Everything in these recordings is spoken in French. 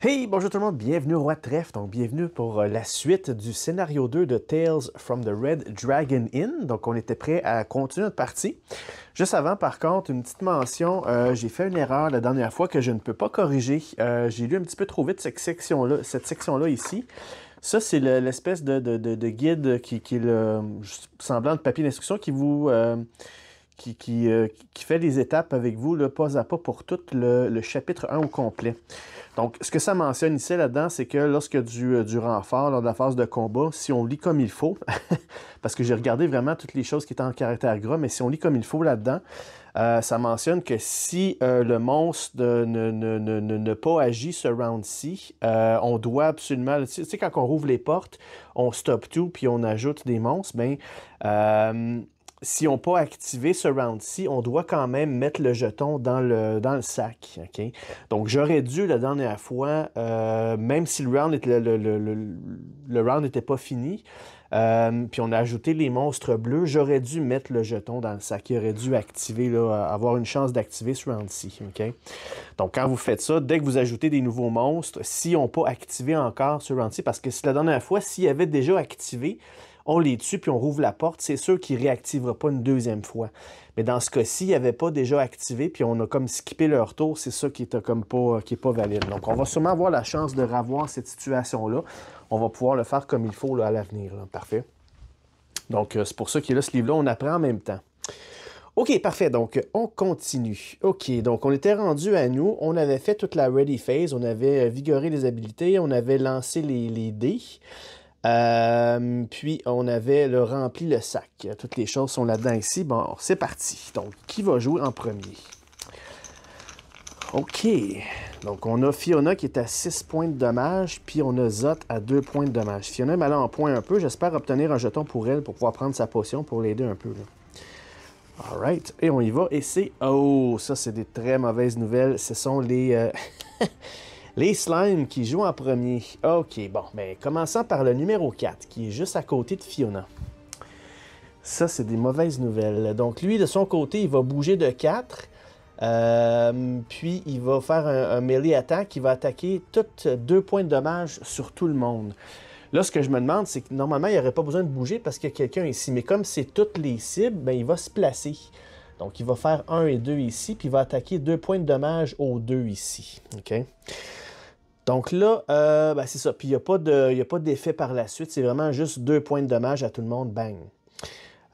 Hey, bonjour tout le monde, bienvenue au Roi Trèfle, donc bienvenue pour euh, la suite du scénario 2 de Tales from the Red Dragon Inn. Donc on était prêt à continuer notre partie. Juste avant, par contre, une petite mention, euh, j'ai fait une erreur la dernière fois que je ne peux pas corriger. Euh, j'ai lu un petit peu trop vite cette section-là, cette section-là ici. Ça, c'est l'espèce de, guide qui, est le semblant de papier d'instruction qui vous... qui, fait les étapes avec vous, le pas à pas, pour tout le, le chapitre 1 au complet. Donc, ce que ça mentionne ici là-dedans, c'est que lorsque du, euh, du renfort, lors de la phase de combat, si on lit comme il faut, parce que j'ai regardé vraiment toutes les choses qui étaient en caractère gras, mais si on lit comme il faut là-dedans, euh, ça mentionne que si euh, le monstre ne, ne, pas agit ce round-ci, on doit absolument... Tu sais, quand on rouvre les portes, on stop tout, puis on ajoute des monstres, ben si on n'a pas activé ce round-ci, on doit quand même mettre le jeton dans le, sac. ok Donc, j'aurais dû la dernière fois, euh, même si le round n'était pas fini, euh, puis on a ajouté les monstres bleus, j'aurais dû mettre le jeton dans le sac. Il aurait dû activer, avoir une chance d'activer ce round-ci. Donc, quand vous faites ça, dès que vous ajoutez des nouveaux monstres, si on pas activé encore ce round-ci, parce que c'est la dernière fois, s'il avait déjà activé, on les tue puis on rouvre la porte, c'est sûr qu'ils ne réactiveront pas une deuxième fois. Mais dans ce cas-ci, il avait pas déjà activé, puis on a comme skippé leur tour, c'est ça qui n'est pas, qui pas valide. Donc on va sûrement avoir la chance de revoir cette situation-là. On va pouvoir le faire comme il faut à l'avenir. Parfait. Donc euh, c'est pour ça qu'il y a ce livre-là, on apprend en même temps. OK, parfait. Donc, on continue. OK, donc on était rendu à nous. On avait fait toute la ready phase. On avait euh, vigoré les habilités. On avait lancé les, les dés. Euh, puis on avait le rempli le sac. Toutes les choses sont là-dedans ici. Bon, c'est parti. Donc, qui va jouer en premier? OK. Donc, on a Fiona qui est à 6 points de dommage, puis on a Zot à 2 points de dommage. Fiona est en point un peu. J'espère obtenir un jeton pour elle pour pouvoir prendre sa potion pour l'aider un peu. All right. Et on y va. Et c'est... Oh, ça, c'est des très mauvaises nouvelles. Ce sont les... Euh, Les slimes qui jouent en premier. OK, bon, mais ben, commençons par le numéro 4, qui est juste à côté de Fiona. Ça, c'est des mauvaises nouvelles. Donc, lui, de son côté, il va bouger de 4. Euh, puis il va faire un, melee attaque qui va attaquer toutes deux points de dommage sur tout le monde. Là, ce que je me demande, c'est que normalement, il n'y aurait pas besoin de bouger parce qu'il y a quelqu'un ici. Mais comme c'est toutes les cibles, ben il va se placer. Donc, il va faire 1 et 2 ici, puis il va attaquer deux points de dommage aux deux ici. OK? Donc là, euh, ben, c'est ça. Puis il n'y a pas d'effet par la suite. C'est vraiment juste deux points de dommage à tout le monde. Bang.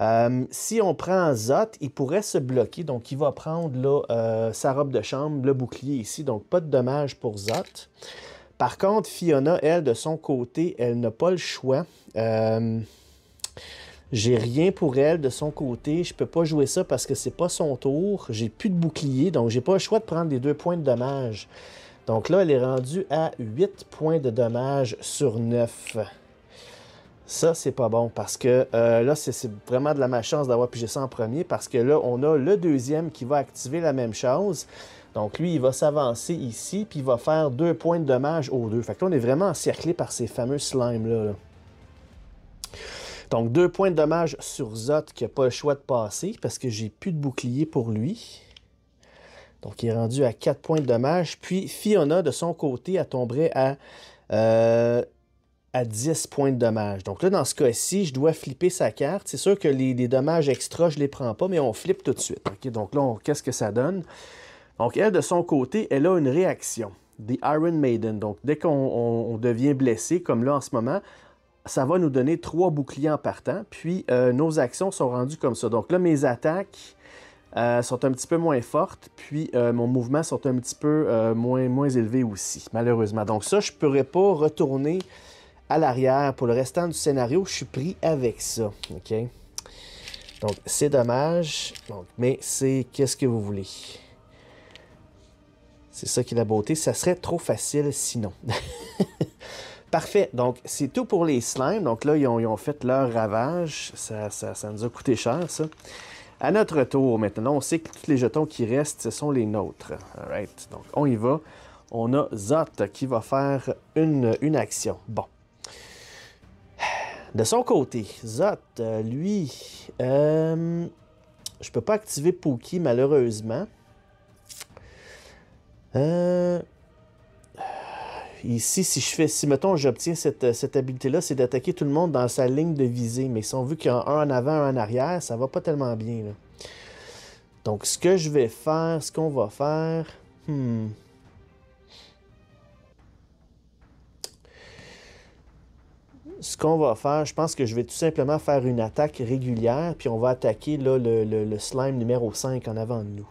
Euh, si on prend Zot, il pourrait se bloquer. Donc il va prendre euh, sa robe de chambre, le bouclier ici. Donc pas de dommage pour Zot. Par contre, Fiona, elle, de son côté, elle n'a pas le choix. J'ai rien pour elle de son côté. Je ne peux pas jouer ça parce que c'est pas son tour. J'ai plus de bouclier, donc j'ai pas le choix de prendre les deux points de dommage. Donc là, elle est rendue à 8 points de dommage sur 9. Ça, c'est pas bon parce que euh, là, c'est vraiment de la malchance d'avoir pigé ça en premier parce que là, on a le deuxième qui va activer la même chose. Donc lui, il va s'avancer ici puis il va faire 2 points de dommage aux deux. Fait que là, on est vraiment encerclé par ces fameux slimes-là. Donc 2 points de dommage sur Zot qui n'a pas le choix de passer parce que j'ai plus de bouclier pour lui. Donc, il est rendu à 4 points de dommage. Puis, Fiona, de son côté, elle tomberait à, euh, à 10 points de dommage. Donc là, dans ce cas-ci, je dois flipper sa carte. C'est sûr que les, dommages extra, je ne les prends pas, mais on flippe tout de suite. Donc là, qu'est-ce que ça donne? Donc, elle, de son côté, elle a une réaction. The Iron Maiden. Donc, dès qu'on devient blessé, comme là en ce moment, ça va nous donner trois boucliers en partant. Puis, euh, nos actions sont rendues comme ça. Donc là, mes attaques, euh, sont un petit peu moins fortes, puis euh, mon mouvement sont un petit peu euh, moins, moins élevés aussi, malheureusement. Donc ça, je ne pourrais pas retourner à l'arrière. Pour le restant du scénario, je suis pris avec ça, OK? Donc, c'est dommage, mais c'est qu'est-ce que vous voulez. C'est ça qui est la beauté. Ça serait trop facile sinon. Parfait. Donc, c'est tout pour les slimes. Donc là, ils ont, fait leur ravage. ça, nous a coûté cher, ça. À notre tour maintenant, on sait que tous les jetons qui restent, ce sont les nôtres. right. Donc, on y va. On a Zot qui va faire une, action. Bon. De son côté, Zot, lui, euh, je peux pas activer Pookie malheureusement. Euh, Ici, si je fais, si mettons, j'obtiens cette, euh, cette là c'est d'attaquer tout le monde dans sa ligne de visée. Mais si on veut qu'il y a un en avant, un en arrière, ça va pas tellement bien. Donc, ce que je vais faire, ce qu'on va faire... Hmm. Ce qu'on va faire, je pense que je vais tout simplement faire une attaque régulière, puis on va attaquer le slime numéro 5 en avant de nous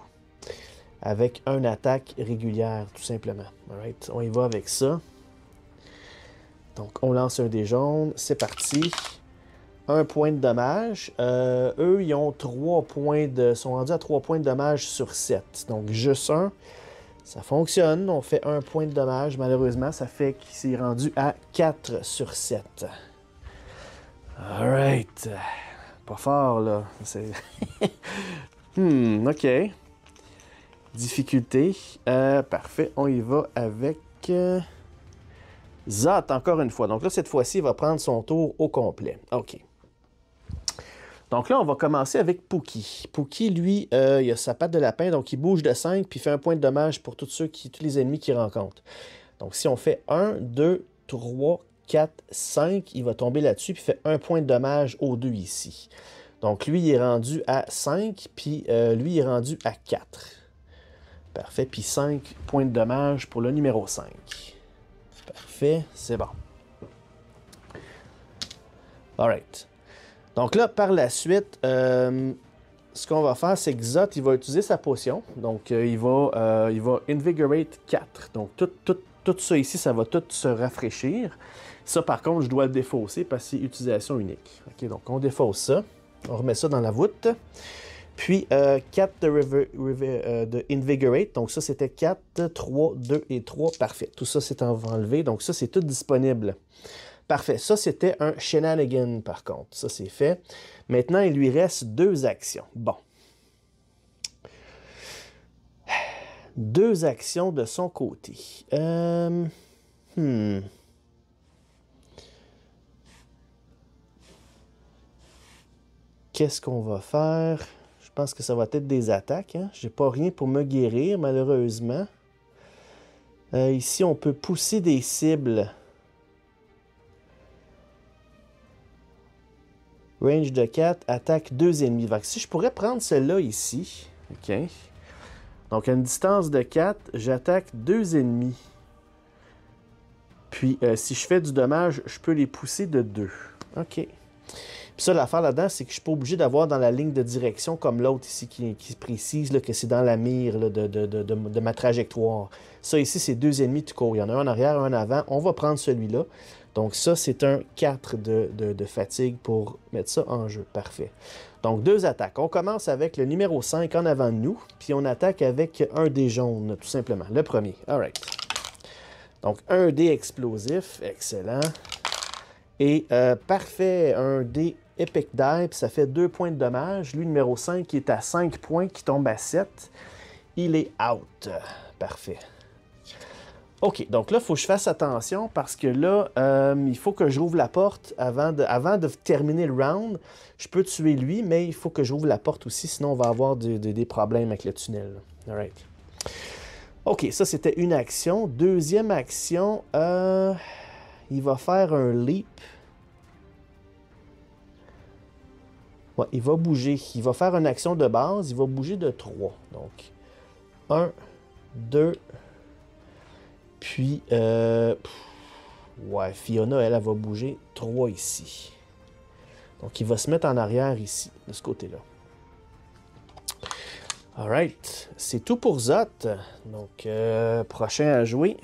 avec une attaque régulière, tout simplement. on y va avec ça. Donc, on lance un des jaunes. C'est parti. Un point de dommage. Euh, eux, ils ont points de... sont rendus à trois points de dommage sur sept. Donc, juste un. Ça fonctionne. On fait un point de dommage. Malheureusement, ça fait qu'il s'est rendu à quatre sur 7. Alright. Pas fort, là. hmm, OK. Difficulté. Euh, parfait, on y va avec euh, Zat encore une fois. Donc là, cette fois-ci, il va prendre son tour au complet. OK. Donc là, on va commencer avec Pookie. Pookie, lui, euh, il a sa patte de lapin, donc il bouge de 5, puis fait un point de dommage pour tous ceux qui, tous les ennemis qu'il rencontre. Donc si on fait 1, 2, 3, 4, 5, il va tomber là-dessus, puis fait un point de dommage aux deux ici. Donc lui, il est rendu à 5, puis lui, il est rendu à 4. Parfait. Puis 5 points de dommage pour le numéro 5. Parfait. C'est bon. Alright. Donc là, par la suite, euh, ce qu'on va faire, c'est que Zot, il va utiliser sa potion. Donc, euh, il, va, euh, il va Invigorate 4. Donc, tout, tout, ça ici, ça va tout se rafraîchir. Ça, par contre, je dois le défausser parce que c'est utilisation unique. OK, donc on défausse ça. On remet ça dans la voûte. Puis 4 euh, euh, de, Invigorate. Donc ça, c'était 4, 3, 2 et 3. Parfait. Tout ça, c'est enlevé. Donc ça, c'est tout disponible. Parfait. Ça, c'était un shenanigan, par contre. Ça, c'est fait. Maintenant, il lui reste deux actions. Bon. Deux actions de son côté. Euh... Hmm. Qu'est-ce qu'on va faire? Je pense que ça va être des attaques. Je hein. J'ai pas rien pour me guérir, malheureusement. Euh, ici, on peut pousser des cibles. Range de 4, attaque 2 ennemis. Donc, si je pourrais prendre celle-là ici. OK. Donc, à une distance de 4, j'attaque 2 ennemis. Puis, euh, si je fais du dommage, je peux les pousser de 2. OK. Puis ça, l'affaire là-dedans, c'est que je suis pas obligé d'avoir dans la ligne de direction comme l'autre ici qui, précise là, que c'est dans la mire de, ma trajectoire. Ça ici, c'est deux ennemis tout court. Il y en a un en arrière, un en avant. On va prendre celui-là. Donc ça, c'est un 4 de, fatigue pour mettre ça en jeu. Parfait. Donc deux attaques. On commence avec le numéro 5 en avant de nous, puis on attaque avec un dé jaune, tout simplement. Le premier. All right. Donc un dé explosif, excellent. Et euh, parfait, un dé Epic Dive, ça fait 2 points de dommage. Lui, numéro 5, qui est à 5 points, qui tombe à 7. Il est out. Parfait. OK, donc là, il faut que je fasse attention parce que là, euh, il faut que j'ouvre la porte avant de, terminer le round. Je peux tuer lui, mais il faut que j'ouvre la porte aussi, sinon on va avoir des problèmes avec le tunnel. All OK, ça, c'était une action. Deuxième action, euh, il va faire un leap. il va bouger. Il va faire une action de base. Il va bouger de 3. Donc, 1, 2. Puis, euh, ouais, Fiona, elle, elle, va bouger 3 ici. Donc, il va se mettre en arrière ici, de ce côté-là. Alright, c'est tout pour Zot. Donc, euh, prochain à jouer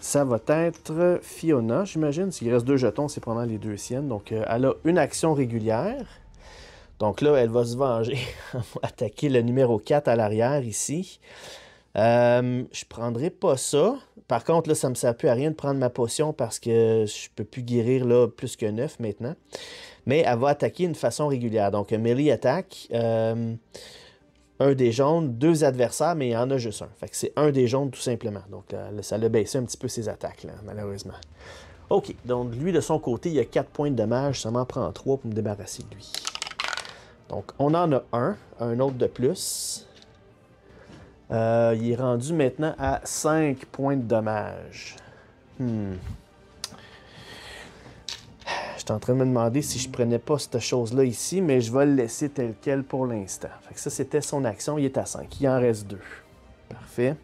ça va être euh, Fiona, j'imagine. S'il reste deux jetons, c'est probablement les deux siennes. Donc, euh, elle a une action régulière. Donc là, elle va se venger. attaquer le numéro 4 à l'arrière ici. Je euh, je prendrai pas ça. Par contre, là, ça ne me sert plus à rien de prendre ma potion parce que je peux plus guérir là, plus que 9 maintenant. Mais elle va attaquer d'une façon régulière. Donc, melee attaque un des jaunes, deux adversaires, mais il en a juste un. Fait que c'est un des jaunes tout simplement. Donc euh, ça l'a baissé un petit peu ses attaques, là, malheureusement. OK, donc lui, de son côté, il a quatre points de dommage. Ça m'en prend 3 pour me débarrasser de lui. Donc on en a un, un autre de plus. Euh, il est rendu maintenant à 5 points de dommage. Hmm suis en train de me demander si je prenais pas cette chose-là ici, mais je vais le laisser tel quel pour l'instant. ça, c'était son action. Il est à 5. Il en reste 2. Parfait.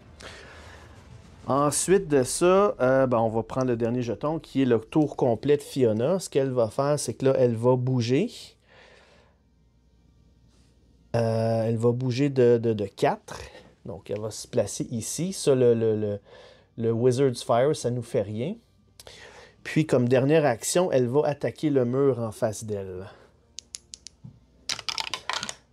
Ensuite de ça, euh, ben, on va prendre le dernier jeton qui est le tour complet de Fiona. Ce qu'elle va faire, c'est que là, elle va bouger. Euh, elle va bouger de, 4. Donc, elle va se placer ici. Ça, le, Wizard's Fire, ça nous fait rien. Puis, comme dernière action, elle va attaquer le mur en face d'elle.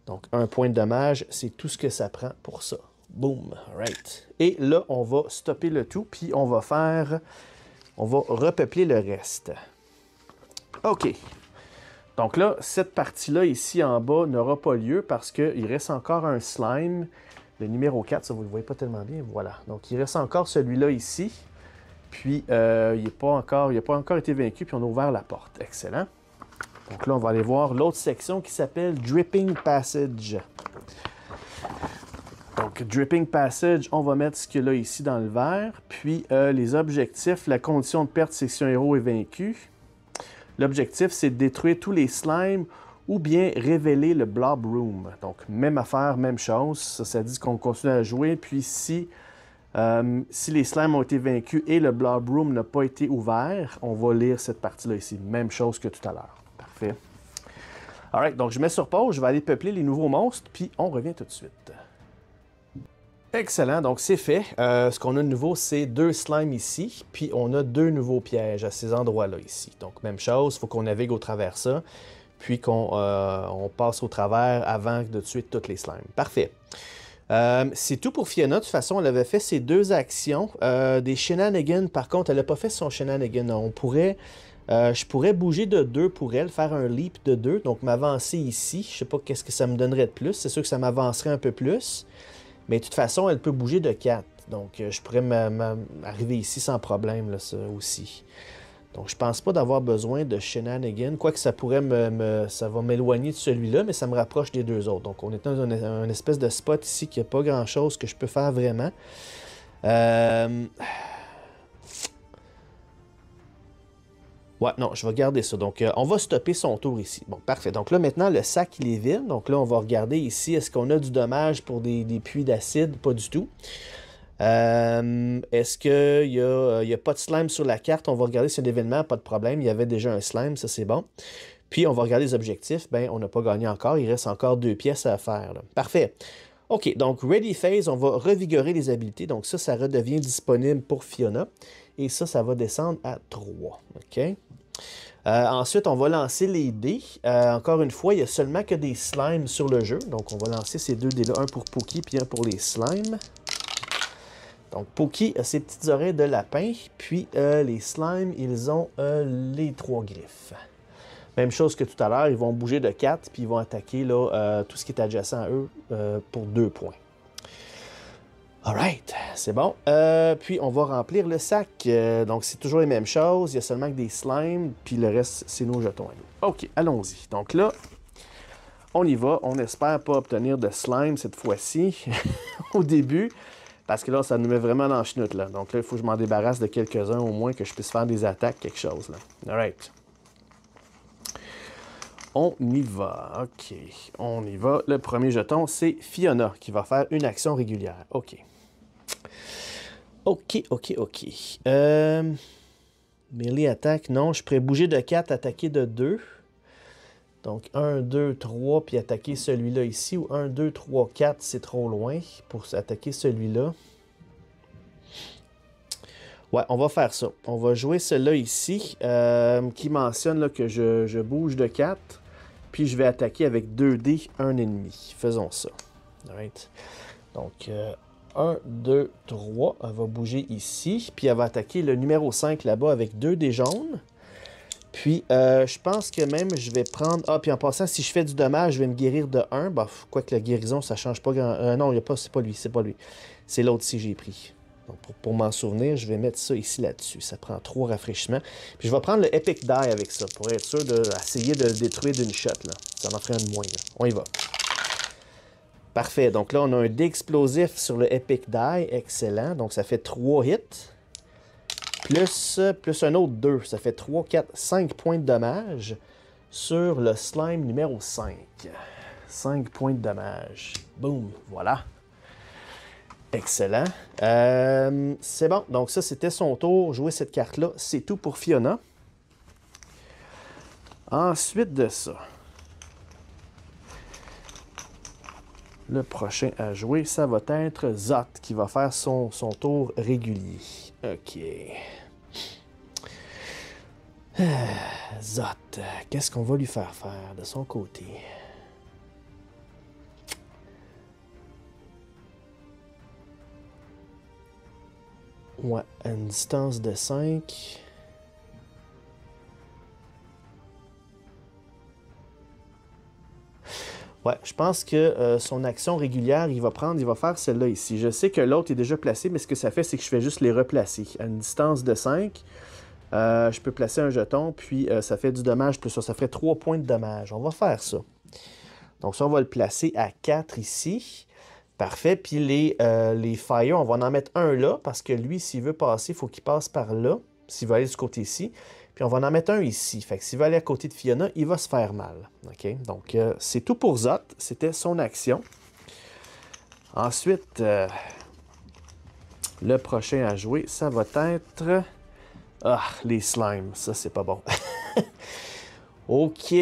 Donc, un point de dommage, c'est tout ce que ça prend pour ça. Boom, right. Et là, on va stopper le tout, puis on va faire... On va repeupler le reste. OK. Donc là, cette partie-là, ici en bas, n'aura pas lieu parce qu'il reste encore un slime. Le numéro 4, ça, vous le voyez pas tellement bien. Voilà. Donc, il reste encore celui-là ici. Puis, euh, il n'a pas, encore, il a pas encore été vaincu, puis on a ouvert la porte. Excellent. Donc là, on va aller voir l'autre section qui s'appelle Dripping Passage. Donc, Dripping Passage, on va mettre ce qu'il y a ici dans le verre. Puis, euh, les objectifs, la condition de perte section héros est vaincue. L'objectif, c'est de détruire tous les slimes ou bien révéler le Blob Room. Donc, même affaire, même chose. Ça, ça dit qu'on continue à jouer. Puis, si euh, si les slimes ont été vaincus et le blob room n'a pas été ouvert, on va lire cette partie-là ici. Même chose que tout à l'heure. Parfait. Alright, donc je mets sur pause, je vais aller peupler les nouveaux monstres, puis on revient tout de suite. Excellent, donc c'est fait. Euh, ce qu'on a de nouveau, c'est deux slimes ici, puis on a deux nouveaux pièges à ces endroits-là ici. Donc même chose, il faut qu'on navigue au travers ça, puis qu'on euh, passe au travers avant de tuer toutes les slimes. Parfait. Euh, c'est tout pour Fiona. De toute façon, elle avait fait ses deux actions. Euh, des shenanigans, par contre, elle n'a pas fait son shenanigan. On pourrait, euh, je pourrais bouger de deux pour elle, faire un leap de deux. Donc, m'avancer ici. Je ne sais pas qu'est-ce que ça me donnerait de plus. C'est sûr que ça m'avancerait un peu plus. Mais de toute façon, elle peut bouger de quatre. Donc, je pourrais arriver ici sans problème, là, aussi. Donc, je pense pas d'avoir besoin de Shenanigan, quoique ça pourrait me, ça va m'éloigner de celui-là, mais ça me rapproche des deux autres. Donc, on est dans un, espèce de spot ici qui a pas grand-chose que je peux faire vraiment. Euh, ouais, non, je vais garder ça. Donc, euh, on va stopper son tour ici. Bon, parfait. Donc là, maintenant, le sac, il est vide. Donc là, on va regarder ici, est-ce qu'on a du dommage pour des, des puits d'acide? Pas du tout. Euh, est-ce qu'il n'y euh, a, pas de slime sur la carte? On va regarder si événement. pas de problème. Il y avait déjà un slime, ça c'est bon. Puis on va regarder les objectifs. Ben, on n'a pas gagné encore. Il reste encore deux pièces à faire. Parfait. OK, donc Ready Phase, on va revigorer les habilités. Donc ça, ça redevient disponible pour Fiona. Et ça, ça va descendre à 3. OK? Euh, ensuite, on va lancer les dés. encore une fois, il n'y a seulement que des slimes sur le jeu. Donc, on va lancer ces deux dés-là, un pour Pookie puis un pour les slimes. Donc, Poki a ses petites oreilles de lapin, puis euh, les slimes, ils ont euh, les trois griffes. Même chose que tout à l'heure, ils vont bouger de quatre, puis ils vont attaquer euh, tout ce qui est adjacent à eux pour deux points. right, c'est bon. puis on va remplir le sac. donc c'est toujours les mêmes choses, il y a seulement que des slimes, puis le reste, c'est nos jetons à nous. Ok, allons-y. Donc là, on y va. On espère pas obtenir de slime cette fois-ci au début. Parce que là, ça nous met vraiment dans le là. Donc là, il faut que je m'en débarrasse de quelques-uns au moins, que je puisse faire des attaques, quelque chose, là. All right. On y va. OK. On y va. Le premier jeton, c'est Fiona qui va faire une action régulière. OK. OK, OK, OK. Euh... Melee attaque, non. Je pourrais bouger de 4, attaquer de 2. Donc 1, 2, 3, puis attaquer celui-là ici, ou 1, 2, 3, 4, c'est trop loin pour attaquer celui-là. Ouais, on va faire ça. On va jouer celui-là ici, euh, qui mentionne que je, bouge de 4, puis je vais attaquer avec 2 dés, un ennemi. Faisons ça. Right. Donc, 1, 2, 3, elle va bouger ici, puis elle va attaquer le numéro 5 là-bas avec 2 dés jaunes. Puis, euh, je pense que même, je vais prendre... Ah, puis en passant, si je fais du dommage, je vais me guérir de 1. Bah, quoique la guérison, ça change pas grand... non euh, non, y a pas, c'est pas lui, c'est pas lui. C'est l'autre si j'ai pris. pour, m'en souvenir, je vais mettre ça ici là-dessus. Ça prend trois rafraîchissements. Puis, je vais prendre le Epic Die avec ça, pour être sûr d'essayer de, le détruire d'une shot. Là. Ça en ferait un de moins. On y va. Parfait. Donc là, on a un dé explosif sur le Epic Die. Excellent. Donc, ça fait trois hits. Plus, plus un autre 2. Ça fait 3, 4, 5 points de dommage sur le slime numéro 5. 5 points de dommage. Boom! voilà. Excellent. Euh, c'est bon. Donc ça, c'était son tour. Jouer cette carte-là, c'est tout pour Fiona. Ensuite de ça, le prochain à jouer, ça va être Zot qui va faire son tour régulier. Ok. Zot, qu'est-ce qu'on va lui faire faire de son côté? Ouais, à une distance de 5. Ouais, je pense que euh, son action régulière, il va prendre, il va faire celle-là ici. Je sais que l'autre est déjà placé, mais ce que ça fait, c'est que je fais juste les replacer. À une distance de 5, euh, je peux placer un jeton, puis euh, ça fait du dommage plus ça. Ça ferait 3 points de dommage. On va faire ça. Donc ça, on va le placer à 4 ici. Parfait. Puis les, les fire, on va en mettre un là, parce que lui, s'il veut passer, il faut qu'il passe par là, s'il veut aller du côté ici on va en mettre un ici. Fait que s'il va aller à côté de Fiona, il va se faire mal. OK. Donc, euh, c'est tout pour Zot. C'était son action. Ensuite, euh, le prochain à jouer, ça va être... Ah, les slimes. Ça, c'est pas bon. OK,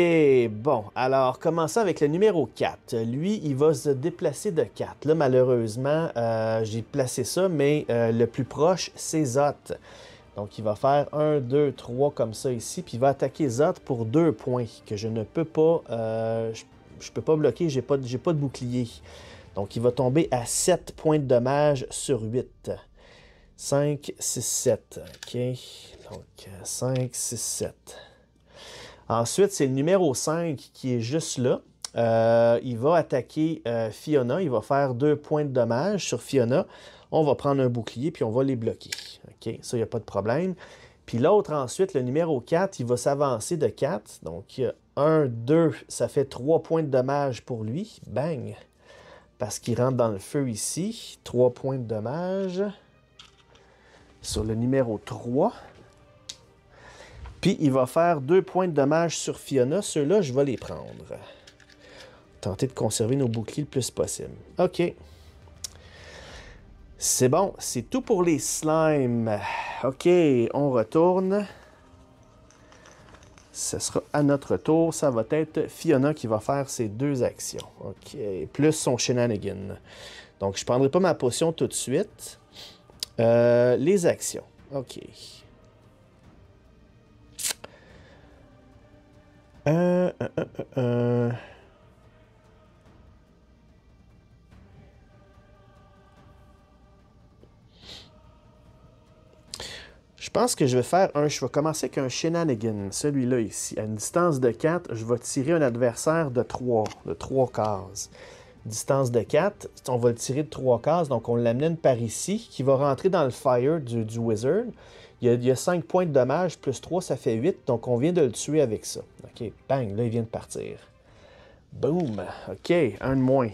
bon, alors commençons avec le numéro 4. Lui, il va se déplacer de 4. Là, malheureusement, euh, j'ai placé ça, mais le plus proche, c'est Zot. Donc, il va faire 1, 2, 3 comme ça ici, puis il va attaquer Zot pour deux points que je ne peux pas, euh, je, je, peux pas bloquer, j'ai pas, pas de bouclier. Donc, il va tomber à 7 points de dommage sur 8. 5, 6, 7. OK. Donc, 5, 6, 7. Ensuite, c'est le numéro 5 qui est juste là. Euh, il va attaquer euh, Fiona. Il va faire 2 points de dommage sur Fiona. On va prendre un bouclier, puis on va les bloquer. OK, ça, il n'y a pas de problème. Puis l'autre, ensuite, le numéro 4, il va s'avancer de 4. Donc, il y a 1, 2, ça fait 3 points de dommage pour lui. Bang! Parce qu'il rentre dans le feu ici. 3 points de dommage sur le numéro 3. Puis, il va faire 2 points de dommage sur Fiona. Ceux-là, je vais les prendre. Tenter de conserver nos boucliers le plus possible. OK. C'est bon, c'est tout pour les slimes. Ok, on retourne. Ce sera à notre tour. Ça va être Fiona qui va faire ses deux actions. Ok, plus son shenanigan. Donc, je ne prendrai pas ma potion tout de suite. Euh, les actions. Ok. euh, euh, euh Je pense que je vais faire un. Je vais commencer avec un shenanigan, celui-là ici. À une distance de 4, je vais tirer un adversaire de 3, de 3 cases. Distance de 4, on va le tirer de 3 cases, donc on l'amène par ici, qui va rentrer dans le fire du, du wizard. Il y, a, il y, a, 5 points de dommage, plus 3, ça fait 8, donc on vient de le tuer avec ça. OK, bang, là il vient de partir. Boom, OK, un de moins.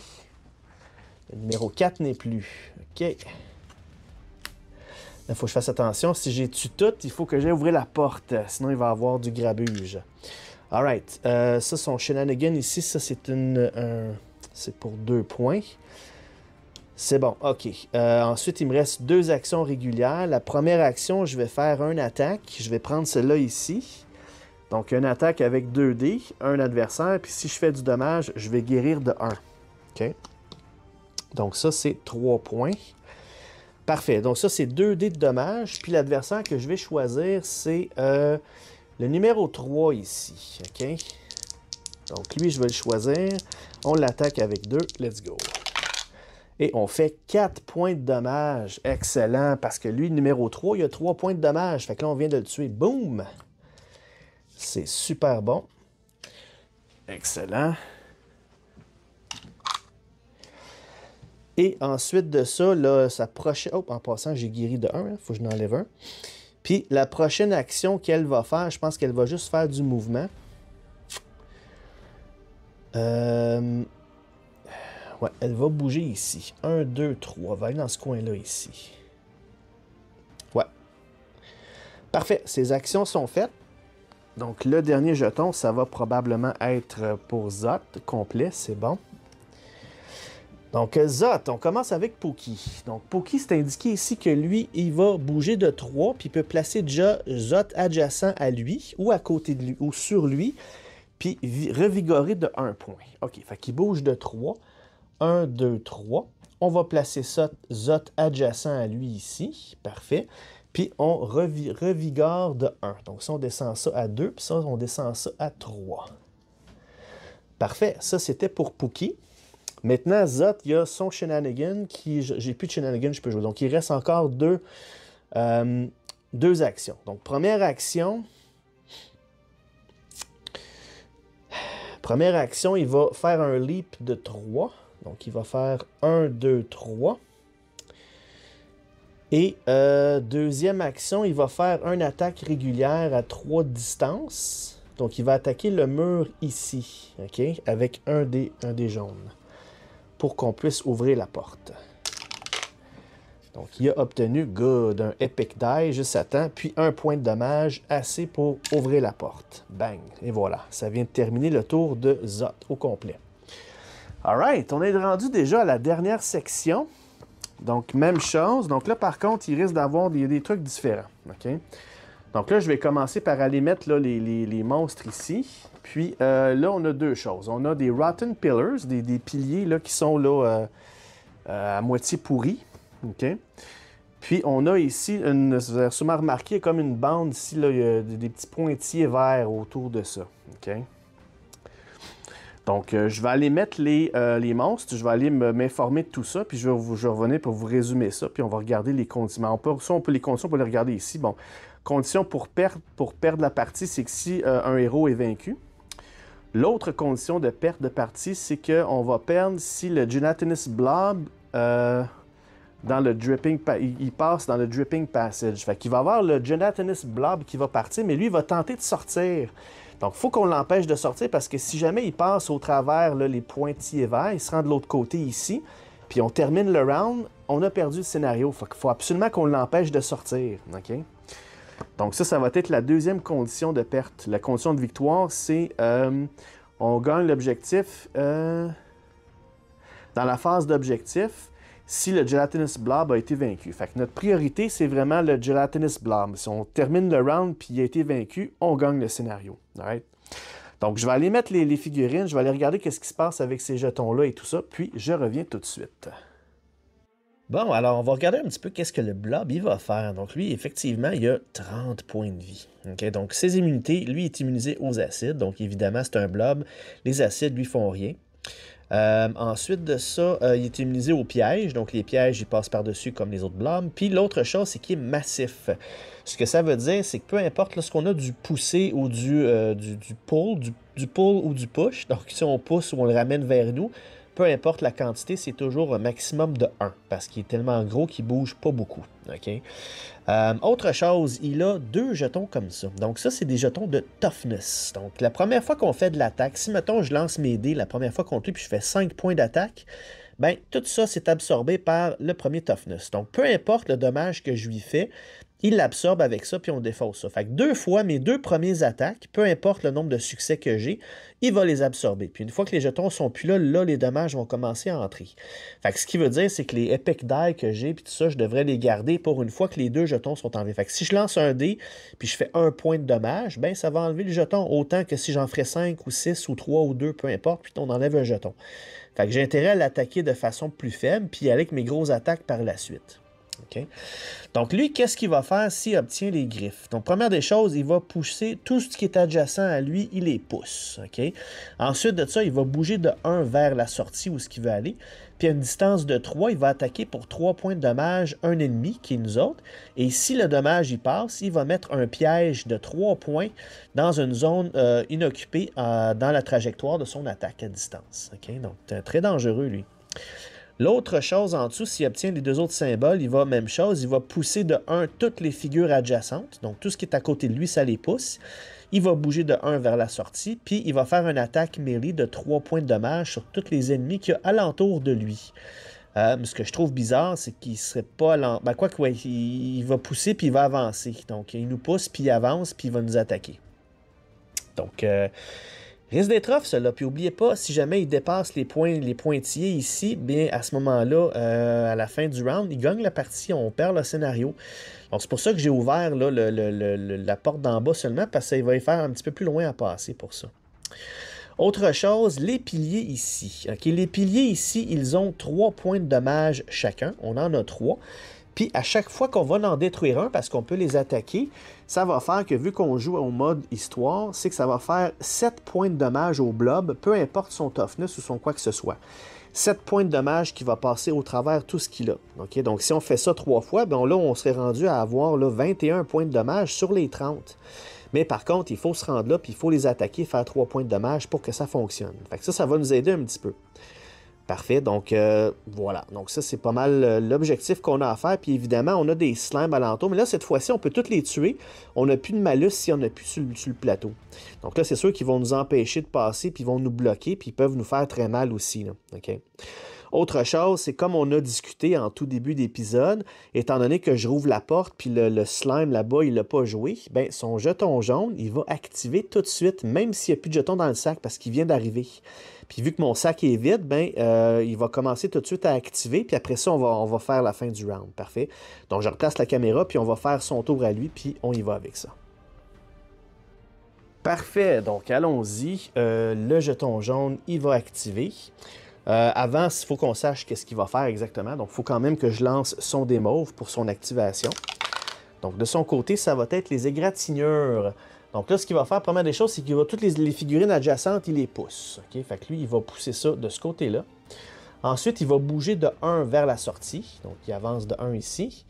Le numéro 4 n'est plus. OK il faut que je fasse attention. Si j'ai tué tout, il faut que j'aille ouvrir la porte. Sinon, il va avoir du grabuge. Alright. Euh, ça, son shenanigan ici, ça, c'est une. c'est pour deux points. C'est bon, ok. Euh, ensuite, il me reste deux actions régulières. La première action, je vais faire un attaque. Je vais prendre celle-là ici. Donc, une attaque avec 2 dés, un adversaire. Puis si je fais du dommage, je vais guérir de 1. Ok. Donc, ça, c'est trois points. Parfait. Donc ça, c'est 2 dés de dommages. Puis l'adversaire que je vais choisir, c'est euh, le numéro 3 ici. Donc lui, je vais le choisir. On l'attaque avec 2. Let's go. Et on fait 4 points de dommages. Excellent, parce que lui, numéro 3, il a 3 points de dommages. Fait que là, on vient de le tuer. Boum! C'est super bon. Excellent. Et ensuite de ça, là, sa prochaine. Oh, en passant, j'ai guéri de 1, il hein, faut que je n'enlève un. Puis la prochaine action qu'elle va faire, je pense qu'elle va juste faire du mouvement. Euh, ouais, elle va bouger ici. 1, 2, 3. va aller dans ce coin-là ici. Ouais. Parfait. Ces actions sont faites. Donc le dernier jeton, ça va probablement être pour Zot complet, c'est bon. Donc, euh, Zot, on commence avec Poki. Donc, Poki, c'est indiqué ici que lui, il va bouger de 3, puis il peut placer déjà Zot adjacent à lui, ou à côté de lui, ou sur lui, puis revigorer de 1 point. OK, fait qu'il bouge de 3. 1, 2, 3. On va placer Zot adjacent à lui ici. Parfait. Puis on revigore de 1. Donc, ça, on descend ça à 2, puis ça, on descend ça à 3. Parfait. Ça, c'était pour Pookie. Maintenant, Zot, il y a son shenanigan qui. J'ai plus de shenanigan, je peux jouer. Donc, il reste encore deux, euh, deux actions. Donc, première action. Première action, il va faire un leap de 3. Donc, il va faire 1, 2, 3. Et euh, deuxième action, il va faire une attaque régulière à 3 distances. Donc, il va attaquer le mur ici, OK, avec un des un pour qu'on puisse ouvrir la porte. Donc, il a obtenu, good, un epic die juste à puis un point de dommage, assez pour ouvrir la porte. Bang! Et voilà, ça vient de terminer le tour de Zot au complet. Alright, on est rendu déjà à la dernière section. Donc, même chose. Donc là, par contre, il risque d'avoir des, trucs différents. Donc là, je vais commencer par aller mettre les, les monstres ici. Puis euh, là, on a deux choses. On a des rotten pillars, des, piliers là, qui sont là, euh, euh, à moitié pourris. Puis on a ici, une, vous avez sûrement remarqué, comme une bande ici, des petits pointillés verts autour de ça. Donc, je vais aller mettre les, monstres, je vais aller m'informer de tout ça, puis je vais, revenir pour vous résumer ça, puis on va regarder les conditions. On peut, les conditions, on peut les regarder ici. Bon, condition pour perdre la partie, c'est que si un héros est vaincu, L'autre condition de perte de partie, c'est qu'on va perdre si le gelatinous blob euh, dans le dripping, il passe dans le dripping passage. Fait qu'il va avoir le gelatinous blob qui va partir, mais lui il va tenter de sortir. Donc il faut qu'on l'empêche de sortir parce que si jamais il passe au travers les pointillés verts, il se rend de l'autre côté ici, puis on termine le round, on a perdu le scénario. Il faut absolument qu'on l'empêche de sortir. Donc ça, ça va être la deuxième condition de perte. La condition de victoire, c'est euh, on gagne l'objectif euh, dans la phase d'objectif si le Gelatinous Blob a été vaincu. Fait notre priorité, c'est vraiment le Gelatinous Blob. Si on termine le round puis il a été vaincu, on gagne le scénario. Donc, je vais aller mettre les, figurines, je vais aller regarder ce qui se passe avec ces jetons-là et tout ça, puis je reviens tout de suite. Bon, alors on va regarder un petit peu qu'est-ce que le blob il va faire. Donc lui, effectivement, il a 30 points de vie. Donc ses immunités, lui est immunisé aux acides. Donc évidemment, c'est un blob. Les acides lui font rien. Euh, ensuite de ça, euh, il est immunisé aux pièges. Donc les pièges, il passe par-dessus comme les autres blobs. Puis l'autre chose, c'est qu'il est massif. Ce que ça veut dire, c'est que peu importe lorsqu'on a du pousser ou euh, du, du, pull, du, du pull ou du push, donc si on pousse ou on le ramène vers nous, peu importe la quantité, c'est toujours un maximum de 1 parce qu'il est tellement gros qu'il bouge pas beaucoup. Euh, autre chose, il a deux jetons comme ça. Donc ça, c'est des jetons de toughness. Donc la première fois qu'on fait de l'attaque, si mettons je lance mes dés la première fois qu'on tue puis je fais 5 points d'attaque, ben tout ça c'est absorbé par le premier toughness. Donc peu importe le dommage que je lui fais, il l'absorbe avec ça, puis on défausse ça. Fait que deux fois, mes deux premières attaques, peu importe le nombre de succès que j'ai, il va les absorber. Puis une fois que les jetons sont plus là, là, les dommages vont commencer à entrer. Fait que ce qui veut dire, c'est que les epic d'ail que j'ai, puis tout ça, je devrais les garder pour une fois que les deux jetons sont enlevés. Fait que si je lance un dé, puis je fais un point de dommage, ben ça va enlever le jeton autant que si j'en ferais cinq ou six ou trois ou deux, peu importe, puis on enlève un jeton. Fait que j'ai intérêt à l'attaquer de façon plus faible, puis avec mes grosses attaques par la suite. Donc, lui, qu'est-ce qu'il va faire s'il obtient les griffes? Donc, première des choses, il va pousser tout ce qui est adjacent à lui, il les pousse. Ensuite de ça, il va bouger de 1 vers la sortie où ce qu'il veut aller. Puis à une distance de 3, il va attaquer pour 3 points de dommage, un ennemi qui est nous autres. Et si le dommage y passe, il va mettre un piège de 3 points dans une zone euh, inoccupée euh, dans la trajectoire de son attaque à distance. Ok Donc, très dangereux, lui. L'autre chose en dessous, s'il obtient les deux autres symboles, il va, même chose, il va pousser de 1 toutes les figures adjacentes. Donc, tout ce qui est à côté de lui, ça les pousse. Il va bouger de 1 vers la sortie, puis il va faire une attaque mêlée de 3 points de dommage sur tous les ennemis qu'il y a alentour de lui. Euh, ce que je trouve bizarre, c'est qu'il serait pas lent. Ben, quoi que, il, va pousser puis il va avancer. Donc, il nous pousse puis il avance puis il va nous attaquer. Donc, euh, Risque d'être off, cela. Puis n'oubliez pas, si jamais il dépasse les points, les pointillés ici, bien à ce moment-là, euh, à la fin du round, il gagne la partie, on perd le scénario. Donc c'est pour ça que j'ai ouvert la porte d'en bas seulement, parce qu'il va y faire un petit peu plus loin à passer pour ça. Autre chose, les piliers ici. les piliers ici, ils ont trois points de dommage chacun. On en a trois. Puis à chaque fois qu'on va en détruire un parce qu'on peut les attaquer, ça va faire que vu qu'on joue au mode histoire, c'est que ça va faire 7 points de dommage au blob, peu importe son toughness ou son quoi que ce soit. 7 points de dommage qui va passer au travers tout ce qu'il a. Donc si on fait ça trois fois, ben là on serait rendu à avoir là, 21 points de dommage sur les 30. Mais par contre, il faut se rendre là, puis il faut les attaquer, faire 3 points de dommage pour que ça fonctionne. Fait que ça, ça va nous aider un petit peu. Parfait, donc euh, voilà. Donc ça, c'est pas mal euh, l'objectif qu'on a à faire. Puis évidemment, on a des slimes alentour, mais là, cette fois-ci, on peut toutes les tuer. On n'a plus de malus si on n'a plus sur, le plateau. Donc là, c'est sûr qu'ils vont nous empêcher de passer, puis ils vont nous bloquer, puis ils peuvent nous faire très mal aussi. Autre chose, c'est comme on a discuté en tout début d'épisode, étant donné que je rouvre la porte, puis le, slime là-bas, il l'a pas joué, ben son jeton jaune, il va activer tout de suite, même s'il n'y a plus de jetons dans le sac, parce qu'il vient d'arriver. Puis vu que mon sac est vide, ben, euh, il va commencer tout de suite à activer. Puis après ça, on va, on va faire la fin du round. Parfait. Donc je replace la caméra, puis on va faire son tour à lui, puis on y va avec ça. Parfait, donc allons-y. Euh, le jeton jaune, il va activer. Euh, avant, il faut qu'on sache qu'est-ce qu'il va faire exactement. Donc, il faut quand même que je lance son démauve pour son activation. Donc, de son côté, ça va être les égratignures. Donc là, ce qu'il va faire, première des choses, c'est qu'il va toutes les, figurines adjacentes, il les pousse. Fait que lui, il va pousser ça de ce côté-là. Ensuite, il va bouger de 1 vers la sortie. Donc, il avance de 1 ici.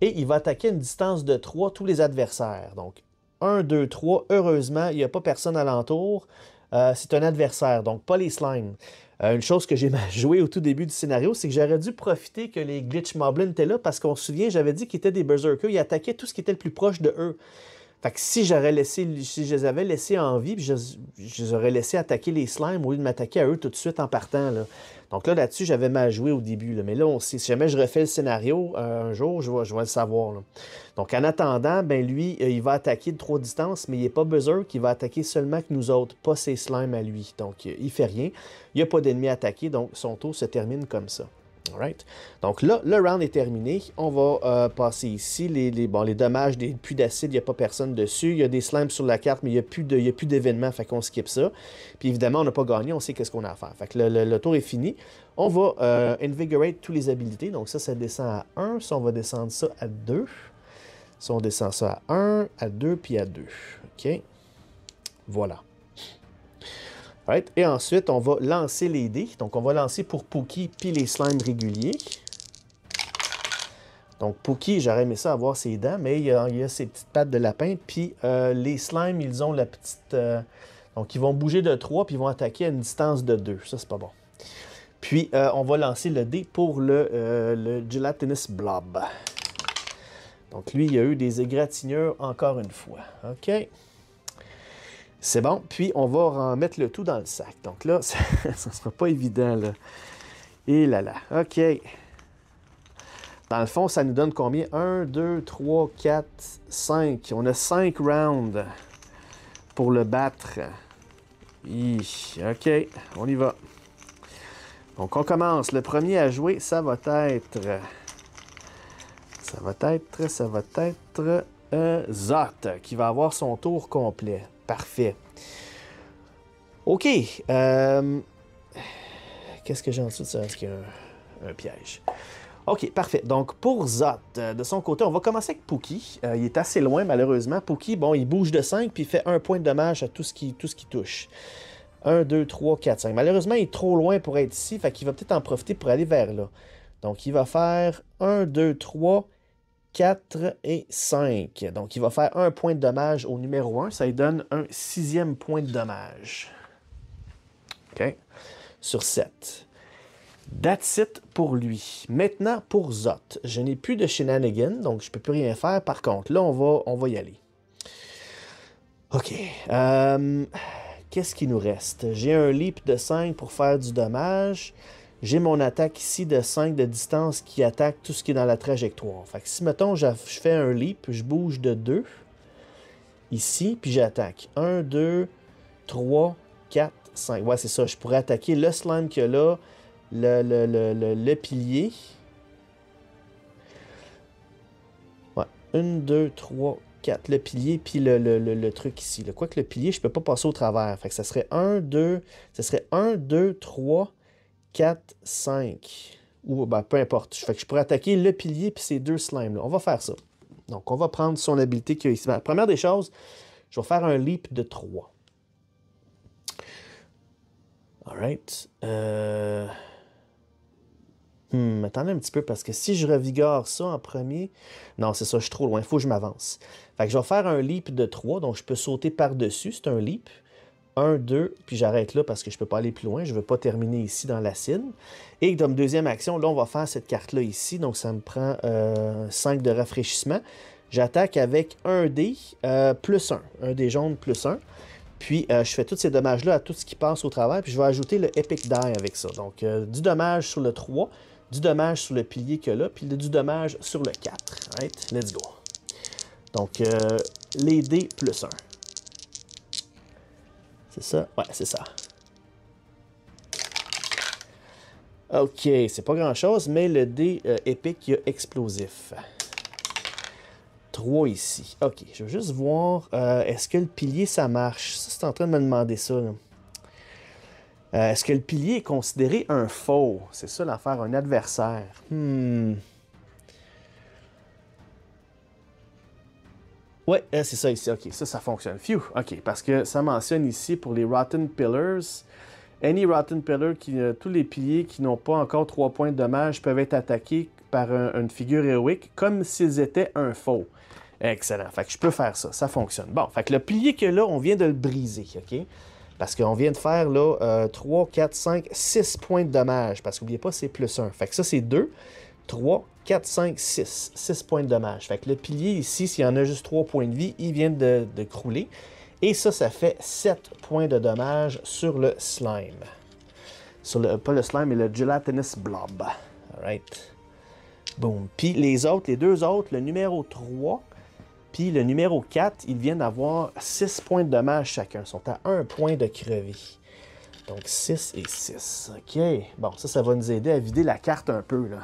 Et il va attaquer à une distance de 3 tous les adversaires. Donc, 1, 2, 3. Heureusement, il n'y a pas personne alentour. Euh, c'est un adversaire, donc pas les slimes. Euh, une chose que j'ai joué au tout début du scénario, c'est que j'aurais dû profiter que les glitch moblins étaient là parce qu'on se souvient, j'avais dit qu'ils étaient des berserkers, ils attaquaient tout ce qui était le plus proche de eux si j'aurais laissé, si je les avais laissés en vie, je, les aurais laissés attaquer les slimes au lieu de m'attaquer à eux tout de suite en partant. Donc là, là-dessus, j'avais mal joué au début. Mais là, si jamais je refais le scénario, euh, un jour, je vais, le savoir. Donc en attendant, ben lui, euh, il va attaquer de trois distances, mais il n'est pas buzzer, qui va attaquer seulement que nous autres, pas ses slimes à lui. Donc il il fait rien. Il n'y a pas d'ennemi à attaquer, donc son tour se termine comme ça. Alright. Donc là, le round est terminé. On va euh, passer ici. Les, les, bon, les dommages des puits d'acide, il n'y a pas personne dessus. Il y a des slimes sur la carte, mais il n'y a plus d'événements. Fait qu'on skip ça. Puis évidemment, on n'a pas gagné. On sait qu'est-ce qu'on a à faire. Fait que le, tour est fini. On va invigorer euh, invigorate toutes les habilités. Donc ça, ça descend à 1. Ça, on va descendre ça à 2. Ça, on descend ça à 1, à 2, puis à 2. OK? Voilà. Et ensuite, on va lancer les dés. Donc, on va lancer pour Pookie puis les slimes réguliers. Donc, Pookie, j'aurais aimé ça avoir ses dents, mais il y a, ses petites pattes de lapin. Puis euh, les slimes, ils ont la petite... Euh, donc, ils vont bouger de 3, puis ils vont attaquer à une distance de 2. Ça, c'est pas bon. Puis, euh, on va lancer le dé pour le, le gelatinous blob. Donc, lui, il y a eu des égratignures encore une fois. OK. C'est bon. Puis, on va en le tout dans le sac. Donc là, ça ne sera pas évident. Et là là. OK. Dans le fond, ça nous donne combien? 1, 2, 3, 4, 5. On a 5 rounds pour le battre. OK, on y va. Donc, on commence. Le premier à jouer, ça va être... Ça va être, ça va être euh, Zot, qui va avoir son tour complet. Parfait. Ok. Euh, qu'est-ce que j'ai en dessous de ça? Est-ce qu'il y a un, piège? OK, parfait. Donc, pour Zot, euh, de son côté, on va commencer avec Pookie. Euh, il est assez loin, malheureusement. Pookie, bon, il bouge de 5 puis il fait un point de dommage à tout ce qui, tout ce qui touche. 1, 2, 3, 4, 5. Malheureusement, il est trop loin pour être ici, fait qu'il va peut-être en profiter pour aller vers là. Donc, il va faire 1, 2, 3, 4 et 5. Donc, il va faire un point de dommage au numéro 1. Ça lui donne un sixième point de dommage. OK? Sur 7. That's it pour lui. Maintenant, pour Zot. Je n'ai plus de shenanigans, donc je ne peux plus rien faire. Par contre, là, on va, on va y aller. OK. Euh, qu'est-ce qui nous reste? J'ai un leap de 5 pour faire du dommage j'ai mon attaque ici de 5 de distance qui attaque tout ce qui est dans la trajectoire. Fait que si, mettons, je fais un leap, je bouge de 2 ici, puis j'attaque. 1, 2, 3, 4, 5. Ouais, c'est ça. Je pourrais attaquer le slime qu'il y a là, le, pilier. Ouais, 1, 2, 3, 4. Le pilier, puis le, truc ici. Quoique le pilier, je peux pas passer au travers. Fait que ça serait 1, 2, ça serait 1, 2, 3, 4, 5. Ou ben, peu importe. je pourrais attaquer le pilier puis ces deux slimes-là. On va faire ça. Donc, on va prendre son habilité qui a ici. Ben, la première des choses, je vais faire un leap de 3. Alright. Euh... Hmm, attendez un petit peu parce que si je revigore ça en premier. Non, c'est ça, je suis trop loin. Il faut que je m'avance. Fait que je vais faire un leap de 3, donc je peux sauter par-dessus. C'est un leap. 1, 2, puis j'arrête là parce que je ne peux pas aller plus loin. Je ne veux pas terminer ici dans la l'acide. Et ma deuxième action, là, on va faire cette carte-là ici. Donc, ça me prend 5 euh, de rafraîchissement. J'attaque avec un dé euh, plus 1. Un dé jaune plus 1. Puis, euh, je fais tous ces dommages-là à tout ce qui passe au travers. Puis, je vais ajouter le Epic Die avec ça. Donc, du dommage sur le 3, du dommage sur le pilier que là, puis du dommage sur le 4. Right? Let's go. Donc, les dés plus 1. C'est ça? Ouais, c'est ça. Ok, c'est pas grand-chose, mais le dé euh, épique, il y a explosif. 3 ici. Ok, je veux juste voir, euh, est-ce que le pilier, ça marche? Ça, c'est en train de me demander ça. Euh, est-ce que le pilier est considéré un faux? C'est ça l'affaire, un adversaire. Hmm. Ouais, euh, c'est ça ici. OK, ça, ça fonctionne. Phew. OK, parce que ça mentionne ici pour les Rotten Pillars. Any Rotten Pillar, qui, euh, tous les piliers qui n'ont pas encore 3 points de dommage peuvent être attaqués par une figure héroïque comme s'ils étaient un faux. Excellent. Fait que je peux faire ça. Ça fonctionne. Bon, fait que le pilier que là, on vient de le briser, OK? Parce qu'on vient de faire là, 3, 4, 5, 6 points de dommage. Parce qu'oubliez pas, c'est plus 1. Fait que ça, c'est 2. 3, 4, 5, 6. 6 points de dommage. Fait que le pilier ici, s'il y en a juste 3 points de vie, il vient de, crouler. Et ça, ça fait 7 points de dommage sur le slime. Sur le, pas le slime, mais le gelatinous blob. Alright. Boom. Puis les autres, les deux autres, le numéro 3 puis le numéro 4, ils viennent d'avoir 6 points de dommage chacun. Ils sont à 1 point de crevée. Donc 6 et 6. OK. Bon, ça, ça va nous aider à vider la carte un peu, là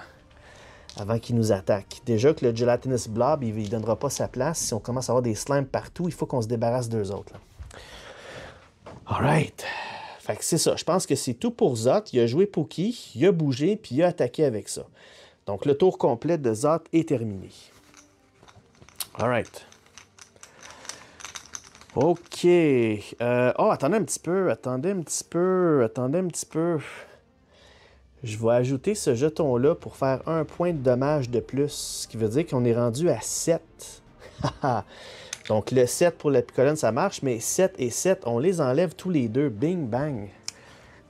avant qu'il nous attaque. Déjà que le Gelatinous Blob, il ne donnera pas sa place. Si on commence à avoir des slimes partout, il faut qu'on se débarrasse d'eux autres. Alright. Fait que c'est ça. Je pense que c'est tout pour Zot. Il a joué Pookie, il a bougé, puis il a attaqué avec ça. Donc le tour complet de Zot est terminé. right. OK. Euh, oh, attendez un petit peu, attendez un petit peu, attendez un petit peu. Je vais ajouter ce jeton-là pour faire un point de dommage de plus, ce qui veut dire qu'on est rendu à 7. Donc le 7 pour la picolone, ça marche, mais 7 et 7, on les enlève tous les deux. Bing, bang.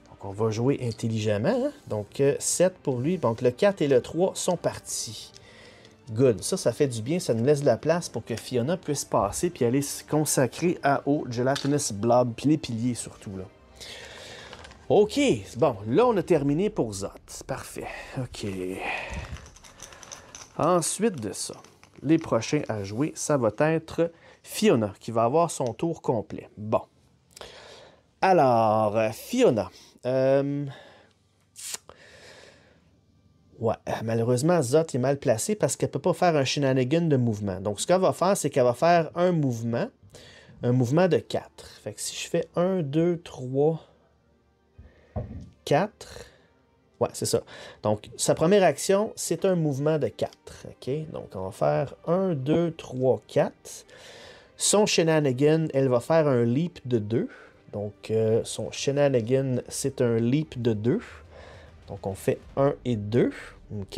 Donc on va jouer intelligemment. Hein? Donc 7 euh, pour lui. Donc le 4 et le 3 sont partis. Good. Ça, ça fait du bien. Ça nous laisse de la place pour que Fiona puisse passer puis aller se consacrer à au Gelatinous Blob, puis les piliers surtout. là. OK, bon, là, on a terminé pour Zot. Parfait. OK. Ensuite de ça, les prochains à jouer, ça va être Fiona, qui va avoir son tour complet. Bon. Alors, Fiona. Euh, ouais, malheureusement, Zot est mal placé parce qu'elle ne peut pas faire un shenanigan de mouvement. Donc, ce qu'elle va faire, c'est qu'elle va faire un mouvement, un mouvement de 4. Fait que si je fais 1, 2, 3, 4. Ouais, c'est ça. Donc, sa première action, c'est un mouvement de 4. OK? Donc, on va faire 1, 2, 3, 4. Son shenanigan, elle va faire un leap de 2. Donc, euh, son shenanigan, c'est un leap de 2. Donc, on fait 1 et 2. OK.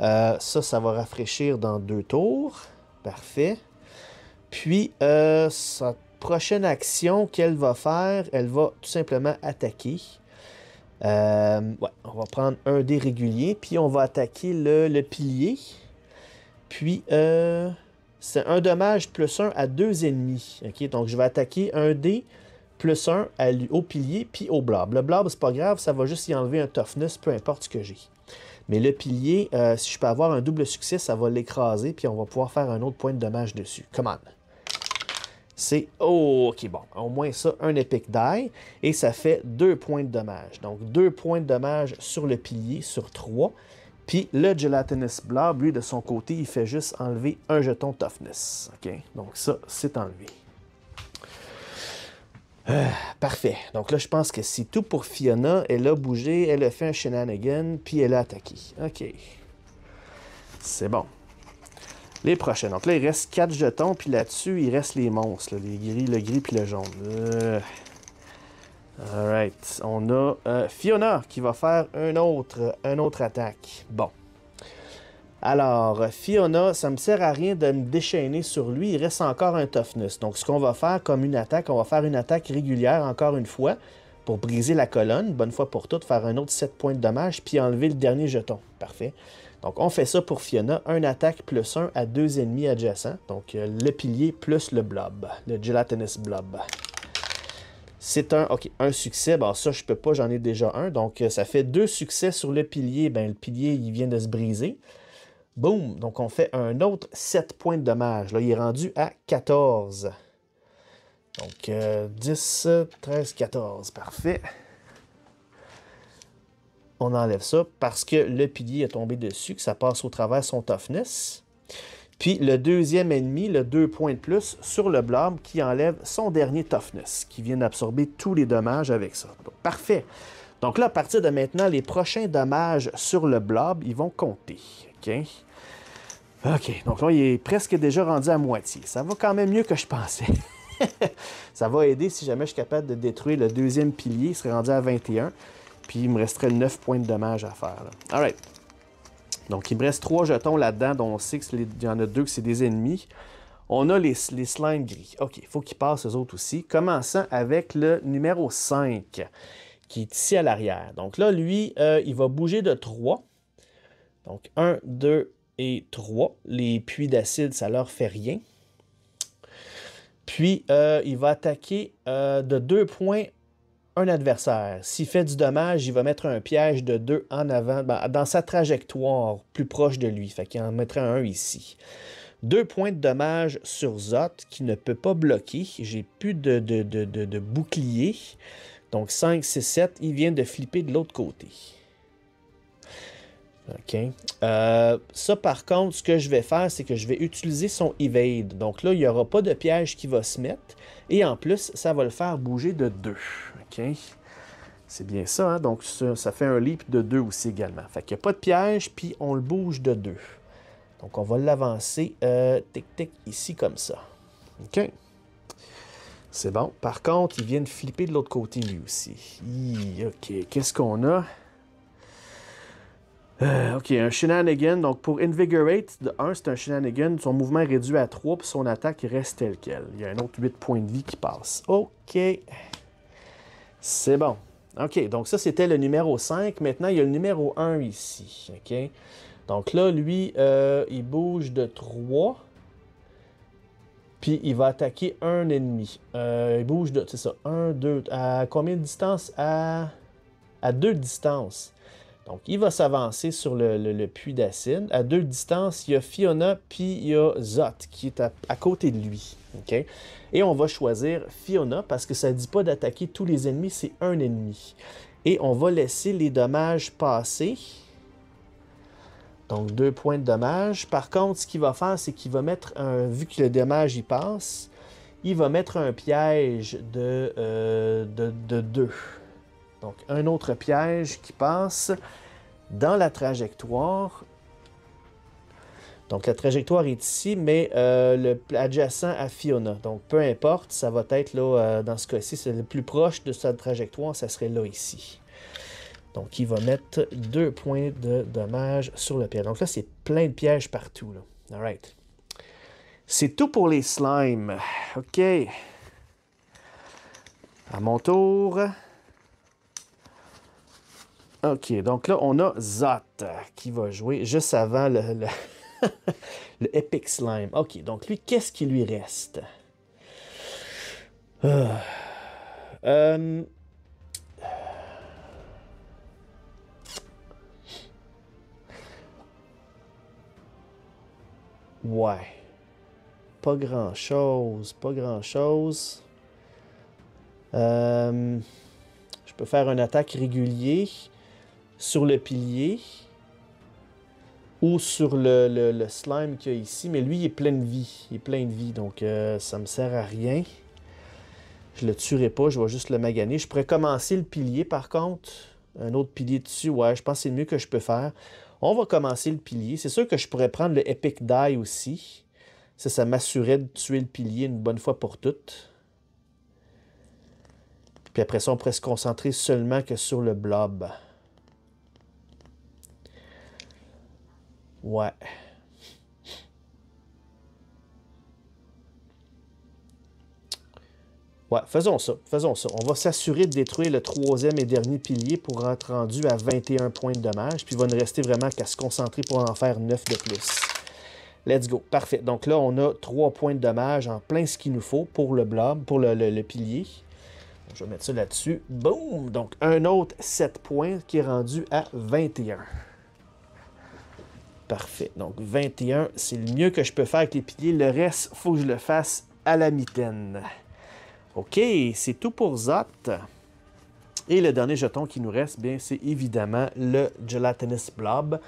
Euh, ça, ça va rafraîchir dans deux tours. Parfait. Puis, euh, ça prochaine action qu'elle va faire, elle va tout simplement attaquer. Euh, ouais, on va prendre un dé régulier, puis on va attaquer le, pilier. Puis, euh, c'est un dommage plus un à deux ennemis. Donc, je vais attaquer un dé plus un au pilier, puis au blob. Le blob, c'est pas grave, ça va juste y enlever un toughness, peu importe ce que j'ai. Mais le pilier, euh, si je peux avoir un double succès, ça va l'écraser, puis on va pouvoir faire un autre point de dommage dessus. Come on! C'est OK, bon, au moins ça, un épic Die, et ça fait deux points de dommage. Donc deux points de dommage sur le pilier, sur trois. Puis le Gelatinous Blob, lui, de son côté, il fait juste enlever un jeton Toughness. OK? Donc ça, c'est enlevé. Euh, parfait. Donc là, je pense que c'est tout pour Fiona. Elle a bougé, elle a fait un shenanigan, puis elle a attaqué. OK. C'est bon. Les prochaines. Donc là, il reste 4 jetons, puis là-dessus, il reste les monstres, les gris, le gris puis le jaune. Euh. Alright. On a euh, Fiona qui va faire un autre, un autre attaque. Bon. Alors, Fiona, ça me sert à rien de me déchaîner sur lui. Il reste encore un toughness. Donc, ce qu'on va faire comme une attaque, on va faire une attaque régulière encore une fois pour briser la colonne, bonne fois pour toutes, faire un autre 7 points de dommage, puis enlever le dernier jeton. Parfait. Donc, on fait ça pour Fiona. Un attaque plus un à deux ennemis adjacents. Donc, euh, le pilier plus le blob. Le gelatinous blob. C'est un, un succès. bon, ça, je peux pas, j'en ai déjà un. Donc, euh, ça fait deux succès sur le pilier. Ben, le pilier, il vient de se briser. Boum! Donc, on fait un autre 7 points de dommage. Là, il est rendu à 14. Donc, 10, 13, 14. Parfait on enlève ça parce que le pilier est tombé dessus, que ça passe au travers son toughness. Puis le deuxième ennemi, le deux points de plus sur le blob, qui enlève son dernier toughness, qui vient d'absorber tous les dommages avec ça. parfait. Donc là, à partir de maintenant, les prochains dommages sur le blob, ils vont compter. OK? OK. Donc là, il est presque déjà rendu à moitié. Ça va quand même mieux que je pensais. ça va aider si jamais je suis capable de détruire le deuxième pilier. Il serait rendu à 21. Puis il me resterait 9 points de dommage à faire. right. Donc il me reste 3 jetons là-dedans, dont on sait qu'il y en a 2 que c'est des ennemis. On a les, les slimes gris. OK, il faut qu'ils passent eux autres aussi. Commençons avec le numéro 5, qui est ici à l'arrière. Donc là, lui, euh, il va bouger de 3. Donc 1, 2 et 3. Les puits d'acide, ça leur fait rien. Puis, euh, il va attaquer euh, de 2 points un adversaire. S'il fait du dommage, il va mettre un piège de 2 en avant, ben, dans sa trajectoire plus proche de lui. Fait qu'il en mettrait un ici. Deux points de dommage sur Zot qui ne peut pas bloquer. J'ai plus de, de, bouclier. Donc 5, 6, 7. Il vient de flipper de l'autre côté. OK. Euh, ça, par contre, ce que je vais faire, c'est que je vais utiliser son evade. Donc là, il n'y aura pas de piège qui va se mettre. Et en plus, ça va le faire bouger de 2. C'est bien ça, hein? donc ça, fait un leap de 2 aussi également. Fait qu'il n'y a pas de piège, puis on le bouge de 2. Donc on va l'avancer tic-tic euh, ici comme ça. OK. C'est bon. Par contre, il vient de flipper de l'autre côté lui aussi. OK, qu'est-ce qu'on a? Euh, ok, un shenanigan. Donc, pour Invigorate, de 1, c'est un shenanigan. Son mouvement est réduit à 3, puis son attaque reste telle quelle. Il y a un autre 8 points de vie qui passe. Ok. C'est bon. OK, donc ça, c'était le numéro 5. Maintenant, il y a le numéro 1 ici. OK? Donc là, lui, euh, il bouge de 3. Puis il va attaquer un ennemi. Euh, il bouge de. C'est ça. 1, 2. À combien de distance À. À deux distances. Donc, il va s'avancer sur le, puits d'acide. À deux distances, il y a Fiona puis il y a Zot qui est à, côté de lui. Et on va choisir Fiona parce que ça ne dit pas d'attaquer tous les ennemis, c'est un ennemi. Et on va laisser les dommages passer. Donc, deux points de dommage. Par contre, ce qu'il va faire, c'est qu'il va mettre un. Vu que le dommage y passe, il va mettre un piège de, euh, de deux. Donc, un autre piège qui passe dans la trajectoire. Donc, la trajectoire est ici, mais euh, le adjacent à Fiona. Donc, peu importe, ça va être là, euh, dans ce cas-ci, c'est le plus proche de sa trajectoire, ça serait là, ici. Donc, il va mettre deux points de dommage sur le piège. Donc là, c'est plein de pièges partout. C'est tout pour les slimes. OK. À mon tour. OK, donc là, on a Zot euh, qui va jouer juste avant le, le, Epic Slime. OK, donc lui, qu'est-ce qui lui reste? Ah. Euh, ouais. Pas grand-chose, pas grand-chose. Euh, je peux faire une attaque régulier sur le pilier ou sur le, slime qu'il y a ici. Mais lui, il est plein de vie. Il est plein de vie, donc ça euh, ça me sert à rien. Je le tuerai pas, je vais juste le maganer. Je pourrais commencer le pilier, par contre. Un autre pilier dessus, ouais, je pense que c'est le mieux que je peux faire. On va commencer le pilier. C'est sûr que je pourrais prendre le Epic Die aussi. Ça, ça m'assurait de tuer le pilier une bonne fois pour toutes. Puis après ça, on pourrait se concentrer seulement que sur le blob. Ouais. Ouais, faisons ça, faisons ça. On va s'assurer de détruire le troisième et dernier pilier pour être rendu à 21 points de dommage, puis il va ne rester vraiment qu'à se concentrer pour en faire 9 de plus. Let's go, parfait. Donc là, on a 3 points de dommage en plein ce qu'il nous faut pour le blob, pour le, pilier. Je vais mettre ça là-dessus. Boum! Donc, un autre 7 points qui est rendu à 21. Parfait. Donc 21, c'est le mieux que je peux faire avec les piliers. Le reste, faut que je le fasse à la mitaine. OK, c'est tout pour Zot. Et le dernier jeton qui nous reste, bien, c'est évidemment le Gelatinous Blob,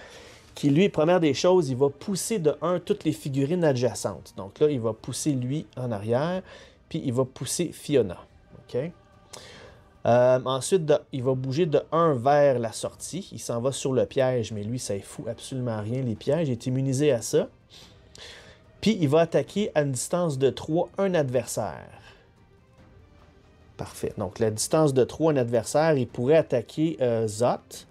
qui lui, première des choses, il va pousser de 1 toutes les figurines adjacentes. Donc là, il va pousser lui en arrière, puis il va pousser Fiona. OK? Euh, ensuite, il va bouger de 1 vers la sortie. Il s'en va sur le piège, mais lui, ça ne fout absolument rien, les pièges. Il est immunisé à ça. Puis, il va attaquer à une distance de 3 un adversaire. Parfait. Donc, la distance de 3 un adversaire, il pourrait attaquer euh, Zot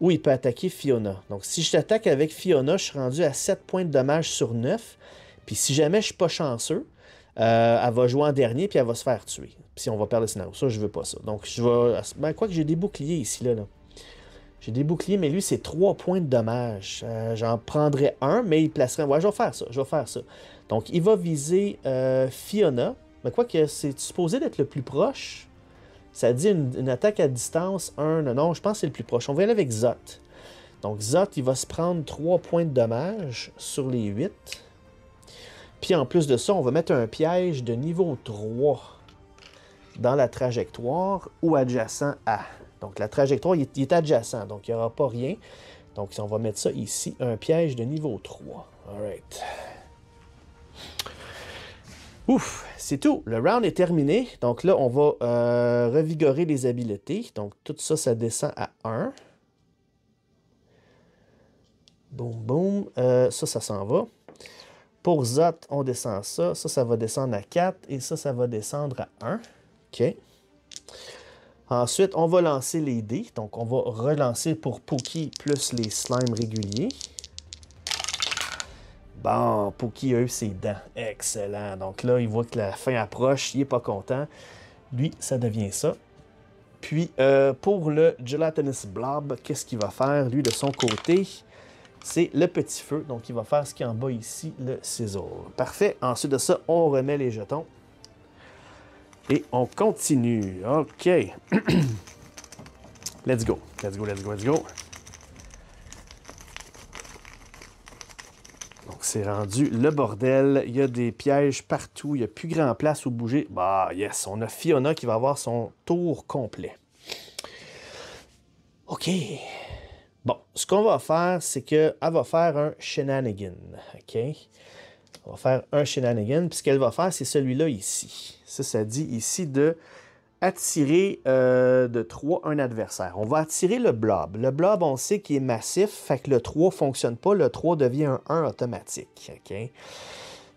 ou il peut attaquer Fiona. Donc, si je t'attaque avec Fiona, je suis rendu à 7 points de dommage sur 9. Puis, si jamais je ne suis pas chanceux, euh, elle va jouer en dernier puis elle va se faire tuer si on va perdre le scénario. Ça, je veux pas ça. Donc, je vais. Ben, quoi que j'ai des boucliers ici, là. J'ai des boucliers, mais lui, c'est 3 points de dommage. Euh, j'en prendrais un, mais il placerait. Ouais, je vais faire ça. Je vais faire ça. Donc, il va viser euh, Fiona. Mais quoi que c'est supposé d'être le plus proche. Ça dit une, attaque à distance. Un, non, je pense que c'est le plus proche. On va aller avec Zot. Donc, Zot, il va se prendre 3 points de dommage sur les 8. Puis en plus de ça, on va mettre un piège de niveau 3 dans la trajectoire ou adjacent à. Donc la trajectoire il est, adjacent, donc il n'y aura pas rien. Donc on va mettre ça ici, un piège de niveau 3. All Ouf, c'est tout. Le round est terminé. Donc là, on va euh, revigorer les habiletés. Donc tout ça, ça descend à 1. Boum, boum. Euh, ça, ça s'en va. Pour Zot, on descend ça. Ça, ça va descendre à 4. Et ça, ça va descendre à 1. OK. Ensuite, on va lancer les dés. Donc, on va relancer pour Pookie plus les slimes réguliers. Bon, Pookie a eu ses dents. Excellent. Donc là, il voit que la fin approche. Il n'est pas content. Lui, ça devient ça. Puis, euh, pour le Gelatinous Blob, qu'est-ce qu'il va faire, lui, de son côté? C'est le petit feu. Donc, il va faire ce qui est en bas ici, le ciseau. Parfait. Ensuite de ça, on remet les jetons. Et on continue. OK. let's go. Let's go, let's go, let's go. Donc, c'est rendu le bordel. Il y a des pièges partout. Il n'y a plus grand place où bouger. Bah, yes. On a Fiona qui va avoir son tour complet. OK. Bon, ce qu'on va faire, c'est qu'elle va faire un shenanigan. OK? On va faire un shenanigan. Puis ce qu'elle va faire, c'est celui-là ici. Ça, ça dit ici de attirer euh, de 3 un adversaire. On va attirer le blob. Le blob, on sait qu'il est massif, fait que le 3 ne fonctionne pas. Le 3 devient un 1 automatique.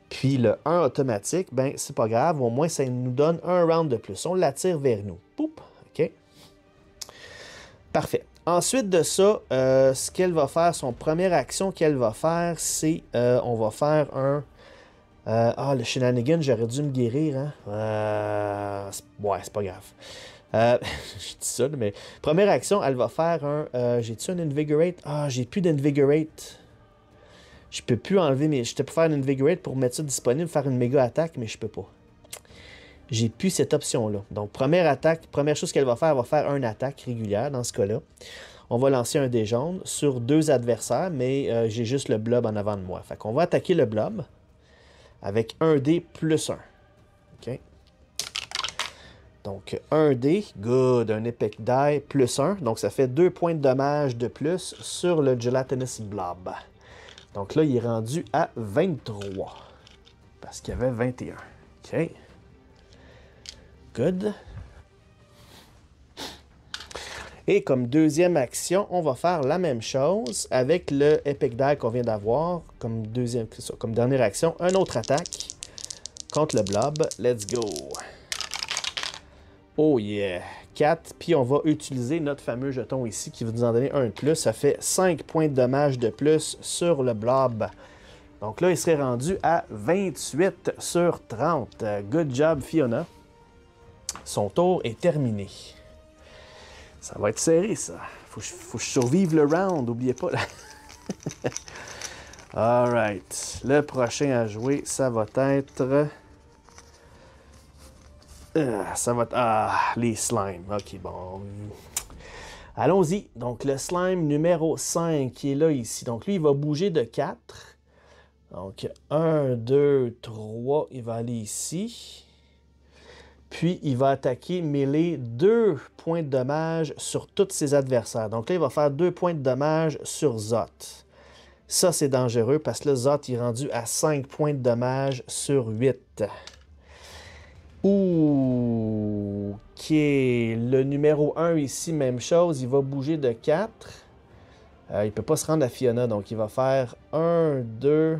Puis le 1 automatique, ben c'est pas grave, au moins ça nous donne un round de plus. On l'attire vers nous. Poup, OK? Parfait. Ensuite de ça, euh, ce qu'elle va faire, son première action qu'elle va faire, c'est euh, on va faire un. Euh, ah, le shenanigan, j'aurais dû me guérir. Hein? ouais, c'est pas grave. je dis ça, mais première action, elle va faire un. j'ai-tu un Invigorate Ah, j'ai plus d'Invigorate. Je peux plus enlever mes. je pour faire un Invigorate pour mettre ça disponible, faire une méga attaque, mais je peux pas j'ai plus cette option-là. Donc, première attaque, première chose qu'elle va faire, elle va faire une attaque régulière dans ce cas-là. On va lancer un dé jaune sur deux adversaires, mais euh, j'ai juste le blob en avant de moi. Fait qu'on va attaquer le blob avec un dé plus un. OK? Donc, un dé, good, un épic die, plus un. Donc, ça fait deux points de dommage de plus sur le gelatinous blob. Donc là, il est rendu à 23. Parce qu'il y avait 21. OK? Good. Et comme deuxième action, on va faire la même chose avec le Epic qu'on vient d'avoir comme, deuxième, comme dernière action. Un autre attaque contre le blob. Let's go. Oh yeah. 4. Puis on va utiliser notre fameux jeton ici qui va nous en donner un de plus. Ça fait 5 points de dommage de plus sur le blob. Donc là, il serait rendu à 28 sur 30. Good job, Fiona. Son tour est terminé. Ça va être serré, ça. Faut, faut que survive le round, n'oubliez pas. Alright. Le prochain à jouer, ça va être. Euh, ça va être. Ah, les slimes. Ok, bon. Allons-y. Donc, le slime numéro 5 qui est là ici. Donc, lui, il va bouger de 4. Donc, 1, 2, 3. Il va aller ici. Puis, il va attaquer mêler 2 points de dommage sur tous ses adversaires. Donc là, il va faire 2 points de dommage sur Zot. Ça, c'est dangereux parce que là, Zot est rendu à 5 points de dommage sur 8. qui OK. Le numéro 1 ici, même chose. Il va bouger de 4. Euh, il ne peut pas se rendre à Fiona, donc il va faire 1, 2,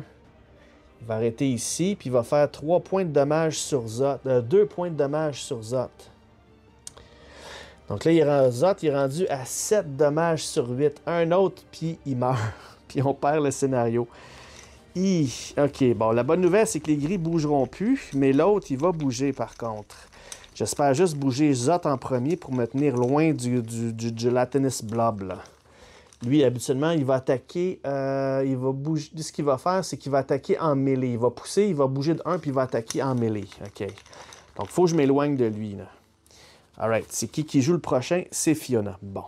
il va arrêter ici, puis il va faire 3 points de dommage sur Zot. 2 euh, points de dommage sur Zot. Donc là, il rend, Zot il est rendu à 7 dommages sur 8. Un autre, puis il meurt. puis on perd le scénario. OK, bon, la bonne nouvelle, c'est que les gris bougeront plus, mais l'autre, il va bouger par contre. J'espère juste bouger Zot en premier pour me tenir loin du, du, du gelatinous blob, là. Lui, habituellement, il va attaquer, euh, il va bouger. Ce qu'il va faire, c'est qu'il va attaquer en mêlée. Il va pousser, il va bouger de 1, puis il va attaquer en mêlée. OK. Donc, il faut que je m'éloigne de lui. Là. All right. C'est qui qui joue le prochain? C'est Fiona. Bon.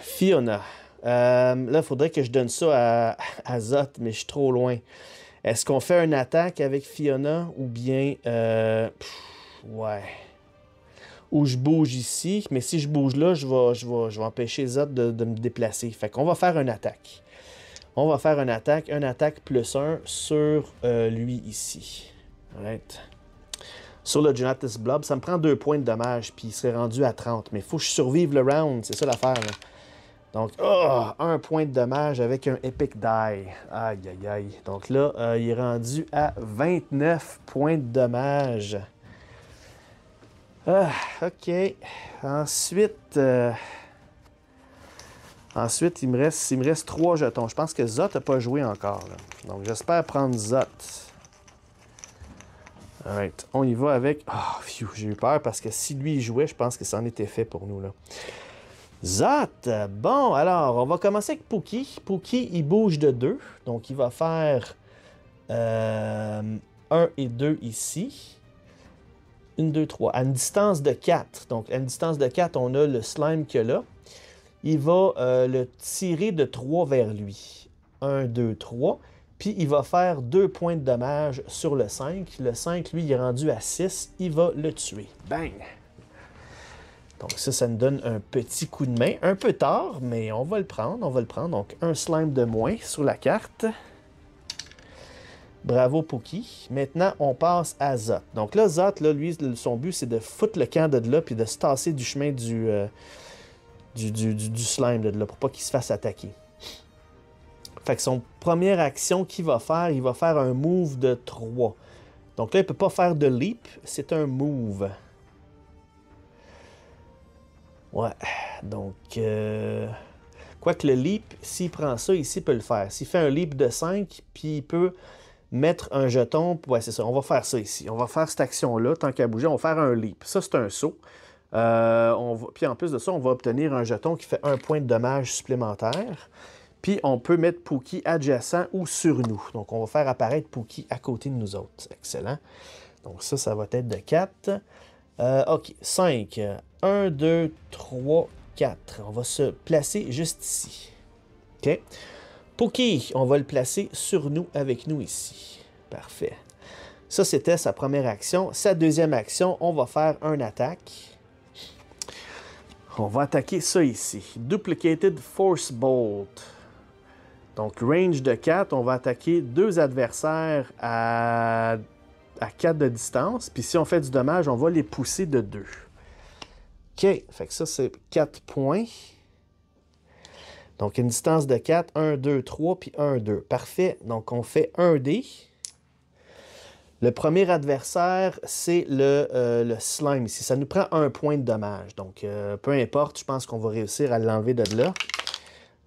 Fiona. Euh, là, il faudrait que je donne ça à, Azot, Zot, mais je suis trop loin. Est-ce qu'on fait une attaque avec Fiona ou bien... Euh, ouais où je bouge ici, mais si je bouge là, je vais, je vais, je vais empêcher les autres de, me déplacer. Fait qu'on va faire une attaque. On va faire une attaque, une attaque plus un sur euh, lui ici. Right. Sur le Jonathan's Blob, ça me prend deux points de dommage, puis il serait rendu à 30. Mais il faut que je survive le round, c'est ça l'affaire. Donc, ah, un point de dommage avec un Epic Die. Aïe, aïe, aïe. Donc là, euh, il est rendu à 29 points de dommage. Ah, ok. Ensuite, euh, ensuite il me reste, il me reste trois jetons. Je pense que Zot n'a pas joué encore. Donc j'espère prendre Zot. Alright, on y va avec. Oh, j'ai eu peur parce que si lui jouait, je pense que ça en était fait pour nous là. Zot! Bon, alors, on va commencer avec Pookie. Pookie, il bouge de deux. Donc, il va faire 1 euh, et 2 ici. 1, 2, 3, à une distance de 4. Donc, à une distance de 4, on a le slime qu'il y a là. Il va euh, le tirer de 3 vers lui. 1, 2, 3. Puis, il va faire 2 points de dommage sur le 5. Le 5, lui, il est rendu à 6. Il va le tuer. Bang! Donc ça, ça nous donne un petit coup de main. Un peu tard, mais on va le prendre, on va le prendre. Donc un slime de moins sur la carte. Bravo Pookie. Maintenant, on passe à Zot. Donc là, Zot, là, lui, son but, c'est de foutre le camp de là puis de se tasser du chemin euh, du, du, slime de là pour pas qu'il se fasse attaquer. Fait que son première action qu'il va faire, il va faire un move de 3. Donc là, il peut pas faire de leap, c'est un move. Ouais, donc... Euh, quoi que le leap, s'il prend ça, ici, il peut le faire. S'il fait un leap de 5, puis il peut mettre un jeton. Ouais, c'est ça. On va faire ça ici. On va faire cette action-là. Tant qu'à bouger, on va faire un leap. Ça, c'est un saut. Euh, puis en plus de ça, on va obtenir un jeton qui fait un point de dommage supplémentaire. Puis on peut mettre Pookie adjacent ou sur nous. Donc on va faire apparaître Pookie à côté de nous autres. Excellent. Donc ça, ça va être de 4. Euh, OK, 5. 1, 2, 3, 4. On va se placer juste ici. OK. Pookie, on va le placer sur nous, avec nous ici. Parfait. Ça, c'était sa première action. Sa deuxième action, on va faire un attaque. On va attaquer ça ici. Duplicated Force Bolt. Donc, range de 4, on va attaquer deux adversaires à, à 4 de distance. Puis si on fait du dommage, on va les pousser de 2. OK, fait que ça, c'est 4 points. Donc, une distance de 4, 1, 2, 3, puis 1, 2. Parfait. Donc, on fait 1 dé. Le premier adversaire, c'est euh, le, slime ici. Ça nous prend un point de dommage. Donc, euh, peu importe, je pense qu'on va réussir à l'enlever de là.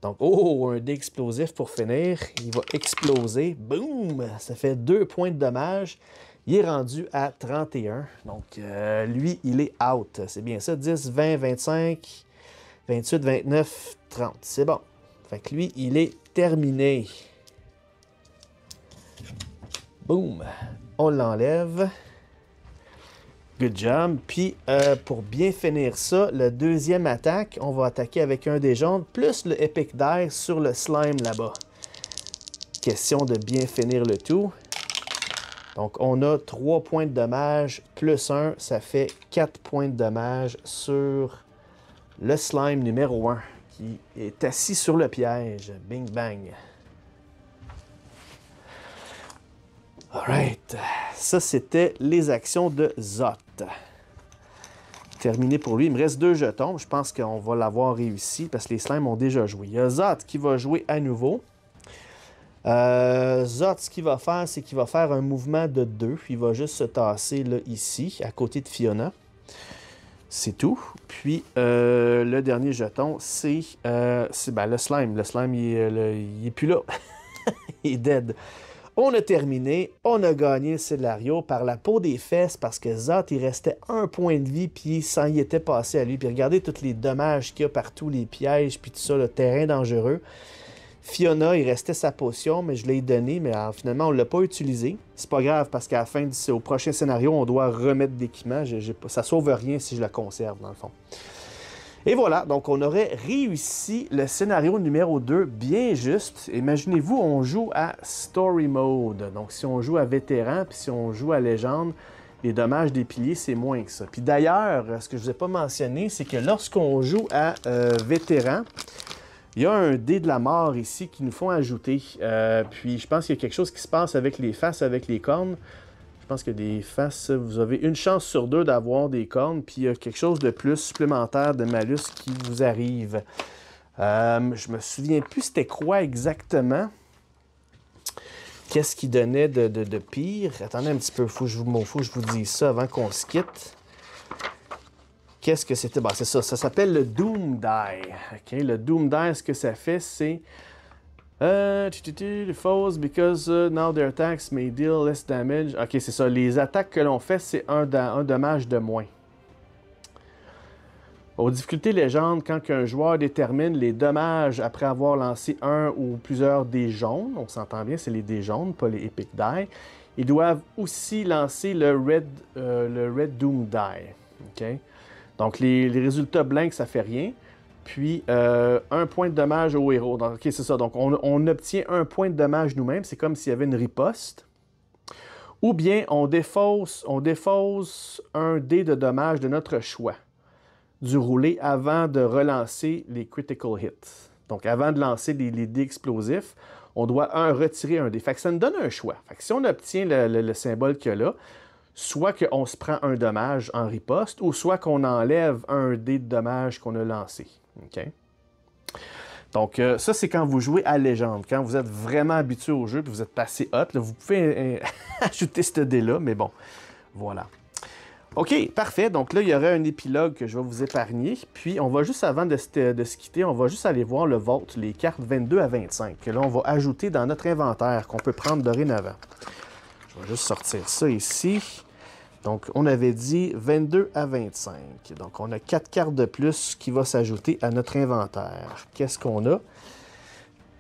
Donc, oh, un dé explosif pour finir. Il va exploser. Boum! Ça fait deux points de dommage. Il est rendu à 31. Donc, euh, lui, il est out. C'est bien ça. 10, 20, 25, 28, 29, 30. C'est bon. Fait que lui, il est terminé. Boum. On l'enlève. Good job. Puis, euh, pour bien finir ça, la deuxième attaque, on va attaquer avec un des jambes, plus le Epic d'air sur le slime là-bas. Question de bien finir le tout. Donc, on a 3 points de dommage plus 1, ça fait 4 points de dommage sur le slime numéro 1 qui est assis sur le piège. Bing bang. Alright. Ça, c'était les actions de Zot. Terminé pour lui. Il me reste deux jetons. Je pense qu'on va l'avoir réussi parce que les slimes ont déjà joué. Il y a Zot qui va jouer à nouveau. Euh, Zot, ce qu'il va faire, c'est qu'il va faire un mouvement de deux. Il va juste se tasser ici, à côté de Fiona. C'est tout. Puis euh, le dernier jeton, c'est euh, ben, le slime. Le slime, il, n'est plus là. il est dead. On a terminé, on a gagné le scénario par la peau des fesses parce que Zot, il restait un point de vie, puis ça y était passé à lui. Puis regardez tous les dommages qu'il y a partout, les pièges, puis tout ça, le terrain dangereux. Fiona, il restait sa potion, mais je l'ai donnée, mais euh, finalement, on ne l'a pas utilisée. C'est pas grave parce qu'à la fin au prochain scénario, on doit remettre d'équipement. Ça sauve rien si je la conserve, dans le fond. Et voilà, donc on aurait réussi le scénario numéro 2 bien juste. Imaginez-vous, on joue à Story Mode. Donc si on joue à Vétéran, puis si on joue à Légende, les dommages des piliers, c'est moins que ça. Puis d'ailleurs, ce que je ne vous ai pas mentionné, c'est que lorsqu'on joue à euh, Vétéran, il y a un dé de la mort ici qui nous font ajouter. Euh, puis je pense qu'il y a quelque chose qui se passe avec les faces, avec les cornes. Je pense que des faces, vous avez une chance sur deux d'avoir des cornes. Puis il y a quelque chose de plus supplémentaire de malus qui vous arrive. Je euh, je me souviens plus c'était quoi exactement. Qu'est-ce qui donnait de, pire? Attendez un petit peu, il je vous, faut que je vous dise ça avant qu'on se quitte. Qu'est-ce que c'était? Bon, bah, c'est ça, ça s'appelle le Doom Die. Okay? Le Doom Die, ce que ça fait, c'est... Euh, false because euh, now their attacks may deal less damage. Ok, c'est ça. Les attaques que l'on fait, c'est un, dommage de moins. Aux difficultés légendes, quand un joueur détermine les dommages après avoir lancé un ou plusieurs dés jaunes, on s'entend bien, c'est les dés jaunes, pas les Epic Die, ils doivent aussi lancer le Red, euh, le red Doom Die. OK? Donc, les, résultats blancs, ça fait rien. Puis, euh, un point de dommage au héros. Donc, c'est ça. Donc, on, obtient un point de dommage nous-mêmes. C'est comme s'il y avait une riposte. Ou bien, on défausse, un dé de dommage de notre choix du roulé avant de relancer les critical hits. Donc, avant de lancer les, dés explosifs, on doit un, retirer un dé. Fait ça nous donne un choix. Fait que si on obtient le, le symbole qu'il y a là, soit qu'on se prend un dommage en riposte, ou soit qu'on enlève un dé de dommage qu'on a lancé. Donc, euh, ça, c'est quand vous jouez à légende. Quand vous êtes vraiment habitué au jeu, puis vous êtes passé hot, vous pouvez euh, ajouter ce dé-là, mais bon, voilà. OK, parfait. Donc là, il y aurait un épilogue que je vais vous épargner. Puis, on va juste, avant de se, de se quitter, on va juste aller voir le vote, les cartes 22 à 25, que là, on va ajouter dans notre inventaire, qu'on peut prendre dorénavant. Je vais juste sortir ça ici. Donc, on avait dit 22 à 25. Donc, on a 4 cartes de plus qui va s'ajouter à notre inventaire. Qu'est-ce qu'on a?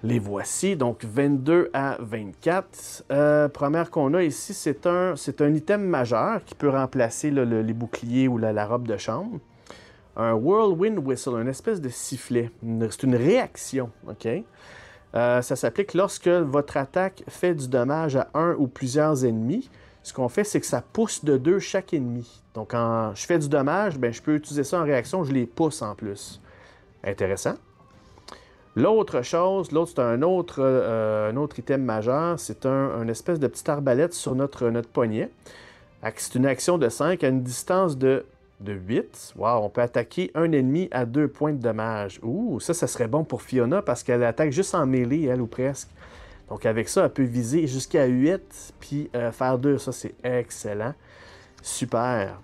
Les voici, donc 22 à 24. Euh, première qu'on a ici, c'est un, un, item majeur qui peut remplacer les boucliers ou la, robe de chambre. Un whirlwind whistle, une espèce de sifflet. C'est une réaction, OK? Euh, ça s'applique lorsque votre attaque fait du dommage à un ou plusieurs ennemis ce qu'on fait, c'est que ça pousse de deux chaque ennemi. Donc, quand je fais du dommage, ben, je peux utiliser ça en réaction, je les pousse en plus. Intéressant. L'autre chose, l'autre, c'est un autre, euh, autre item majeur, c'est un, espèce de petite arbalète sur notre, notre poignet. C'est une action de 5 à une distance de, de 8. Waouh, on peut attaquer un ennemi à deux points de dommage. Ouh, ça, ça serait bon pour Fiona parce qu'elle attaque juste en mêlée, elle, ou presque. Donc avec ça, elle peut viser jusqu'à 8 puis euh, faire 2. Ça, c'est excellent. Super.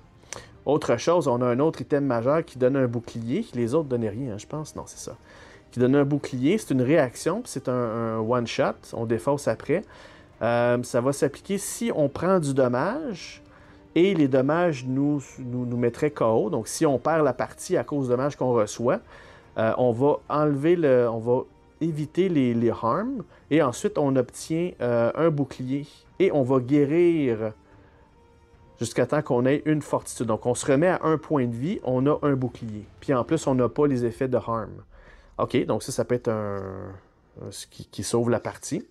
Autre chose, on a un autre item majeur qui donne un bouclier. Les autres donnaient rien, hein, je pense. Non, c'est ça. Qui donne un bouclier. C'est une réaction, puis c'est un, one-shot. On défausse après. Euh, ça va s'appliquer si on prend du dommage et les dommages nous, nous, mettraient KO. Donc si on perd la partie à cause du dommage qu'on reçoit, euh, on va enlever le. On va éviter les, les harms. Et ensuite, on obtient euh, un bouclier. Et on va guérir jusqu'à temps qu'on ait une fortitude. Donc, on se remet à un point de vie, on a un bouclier. Puis en plus, on n'a pas les effets de harm. OK, donc ça, ça peut être un... ce qui, sauve la partie.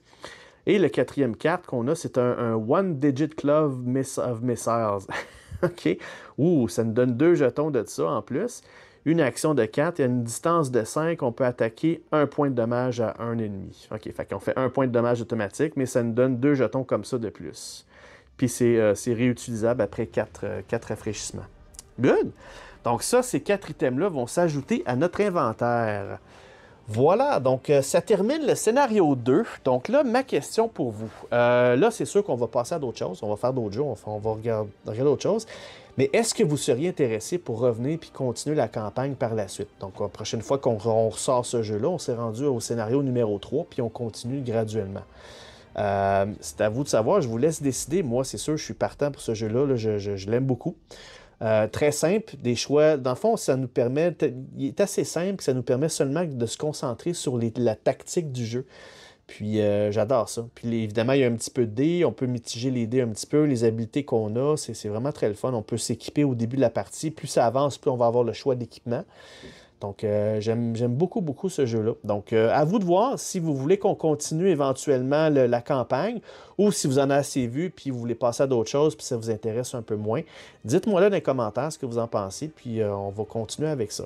Et le quatrième carte qu'on a, c'est un, One Digit Club of Missiles. OK. Ouh, ça nous donne deux jetons de ça en plus une action de 4 et à une distance de 5, on peut attaquer un point de dommage à un ennemi. OK, fait qu'on fait un point de dommage automatique, mais ça nous donne deux jetons comme ça de plus. Puis c'est euh, réutilisable après 4 euh, rafraîchissements. Good! Donc ça, ces quatre items-là vont s'ajouter à notre inventaire. Voilà, donc euh, ça termine le scénario 2. Donc là, ma question pour vous. là, c'est sûr qu'on va passer à d'autres choses. On va faire d'autres jeux, on va, on va regarder d'autres choses. Mais est-ce que vous seriez intéressé pour revenir puis continuer la campagne par la suite? Donc, la prochaine fois qu'on ressort ce jeu-là, on s'est rendu au scénario numéro 3 puis on continue graduellement. Euh, c'est à vous de savoir, je vous laisse décider. Moi, c'est sûr, je suis partant pour ce jeu-là, je, l'aime beaucoup. Euh, très simple, des choix. Dans le fond, ça nous permet, il est assez simple, ça nous permet seulement de se concentrer sur la tactique du jeu. Puis euh, j'adore ça. Puis évidemment, il y a un petit peu de dés, on peut mitiger les dés un petit peu, les habiletés qu'on a, c'est vraiment très le fun. On peut s'équiper au début de la partie. Plus ça avance, plus on va avoir le choix d'équipement. Donc, euh, j'aime beaucoup, beaucoup ce jeu-là. Donc, euh, à vous de voir si vous voulez qu'on continue éventuellement la campagne ou si vous en avez assez vu puis vous voulez passer à d'autres choses puis ça vous intéresse un peu moins. Dites-moi là dans les commentaires ce que vous en pensez puis on va continuer avec ça.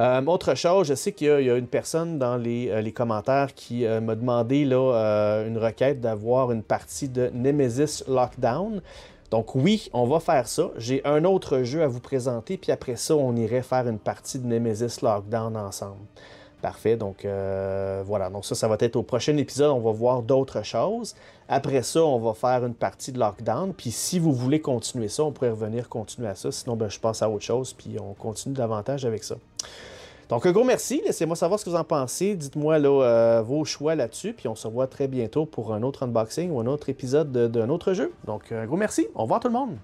Euh, autre chose, je sais qu'il y, a une personne dans les, euh, commentaires qui euh, m'a demandé là, une requête d'avoir une partie de Nemesis Lockdown. Donc oui, on va faire ça. J'ai un autre jeu à vous présenter, puis après ça, on irait faire une partie de Nemesis Lockdown ensemble. Parfait. Donc euh, voilà. Donc ça, ça va être au prochain épisode. On va voir d'autres choses. Après ça, on va faire une partie de lockdown. Puis si vous voulez continuer ça, on pourrait revenir continuer à ça. Sinon, ben, je passe à autre chose. Puis on continue davantage avec ça. Donc un gros merci. Laissez-moi savoir ce que vous en pensez. Dites-moi euh, vos choix là-dessus. Puis on se voit très bientôt pour un autre unboxing ou un autre épisode d'un autre jeu. Donc un gros merci. Au revoir tout le monde.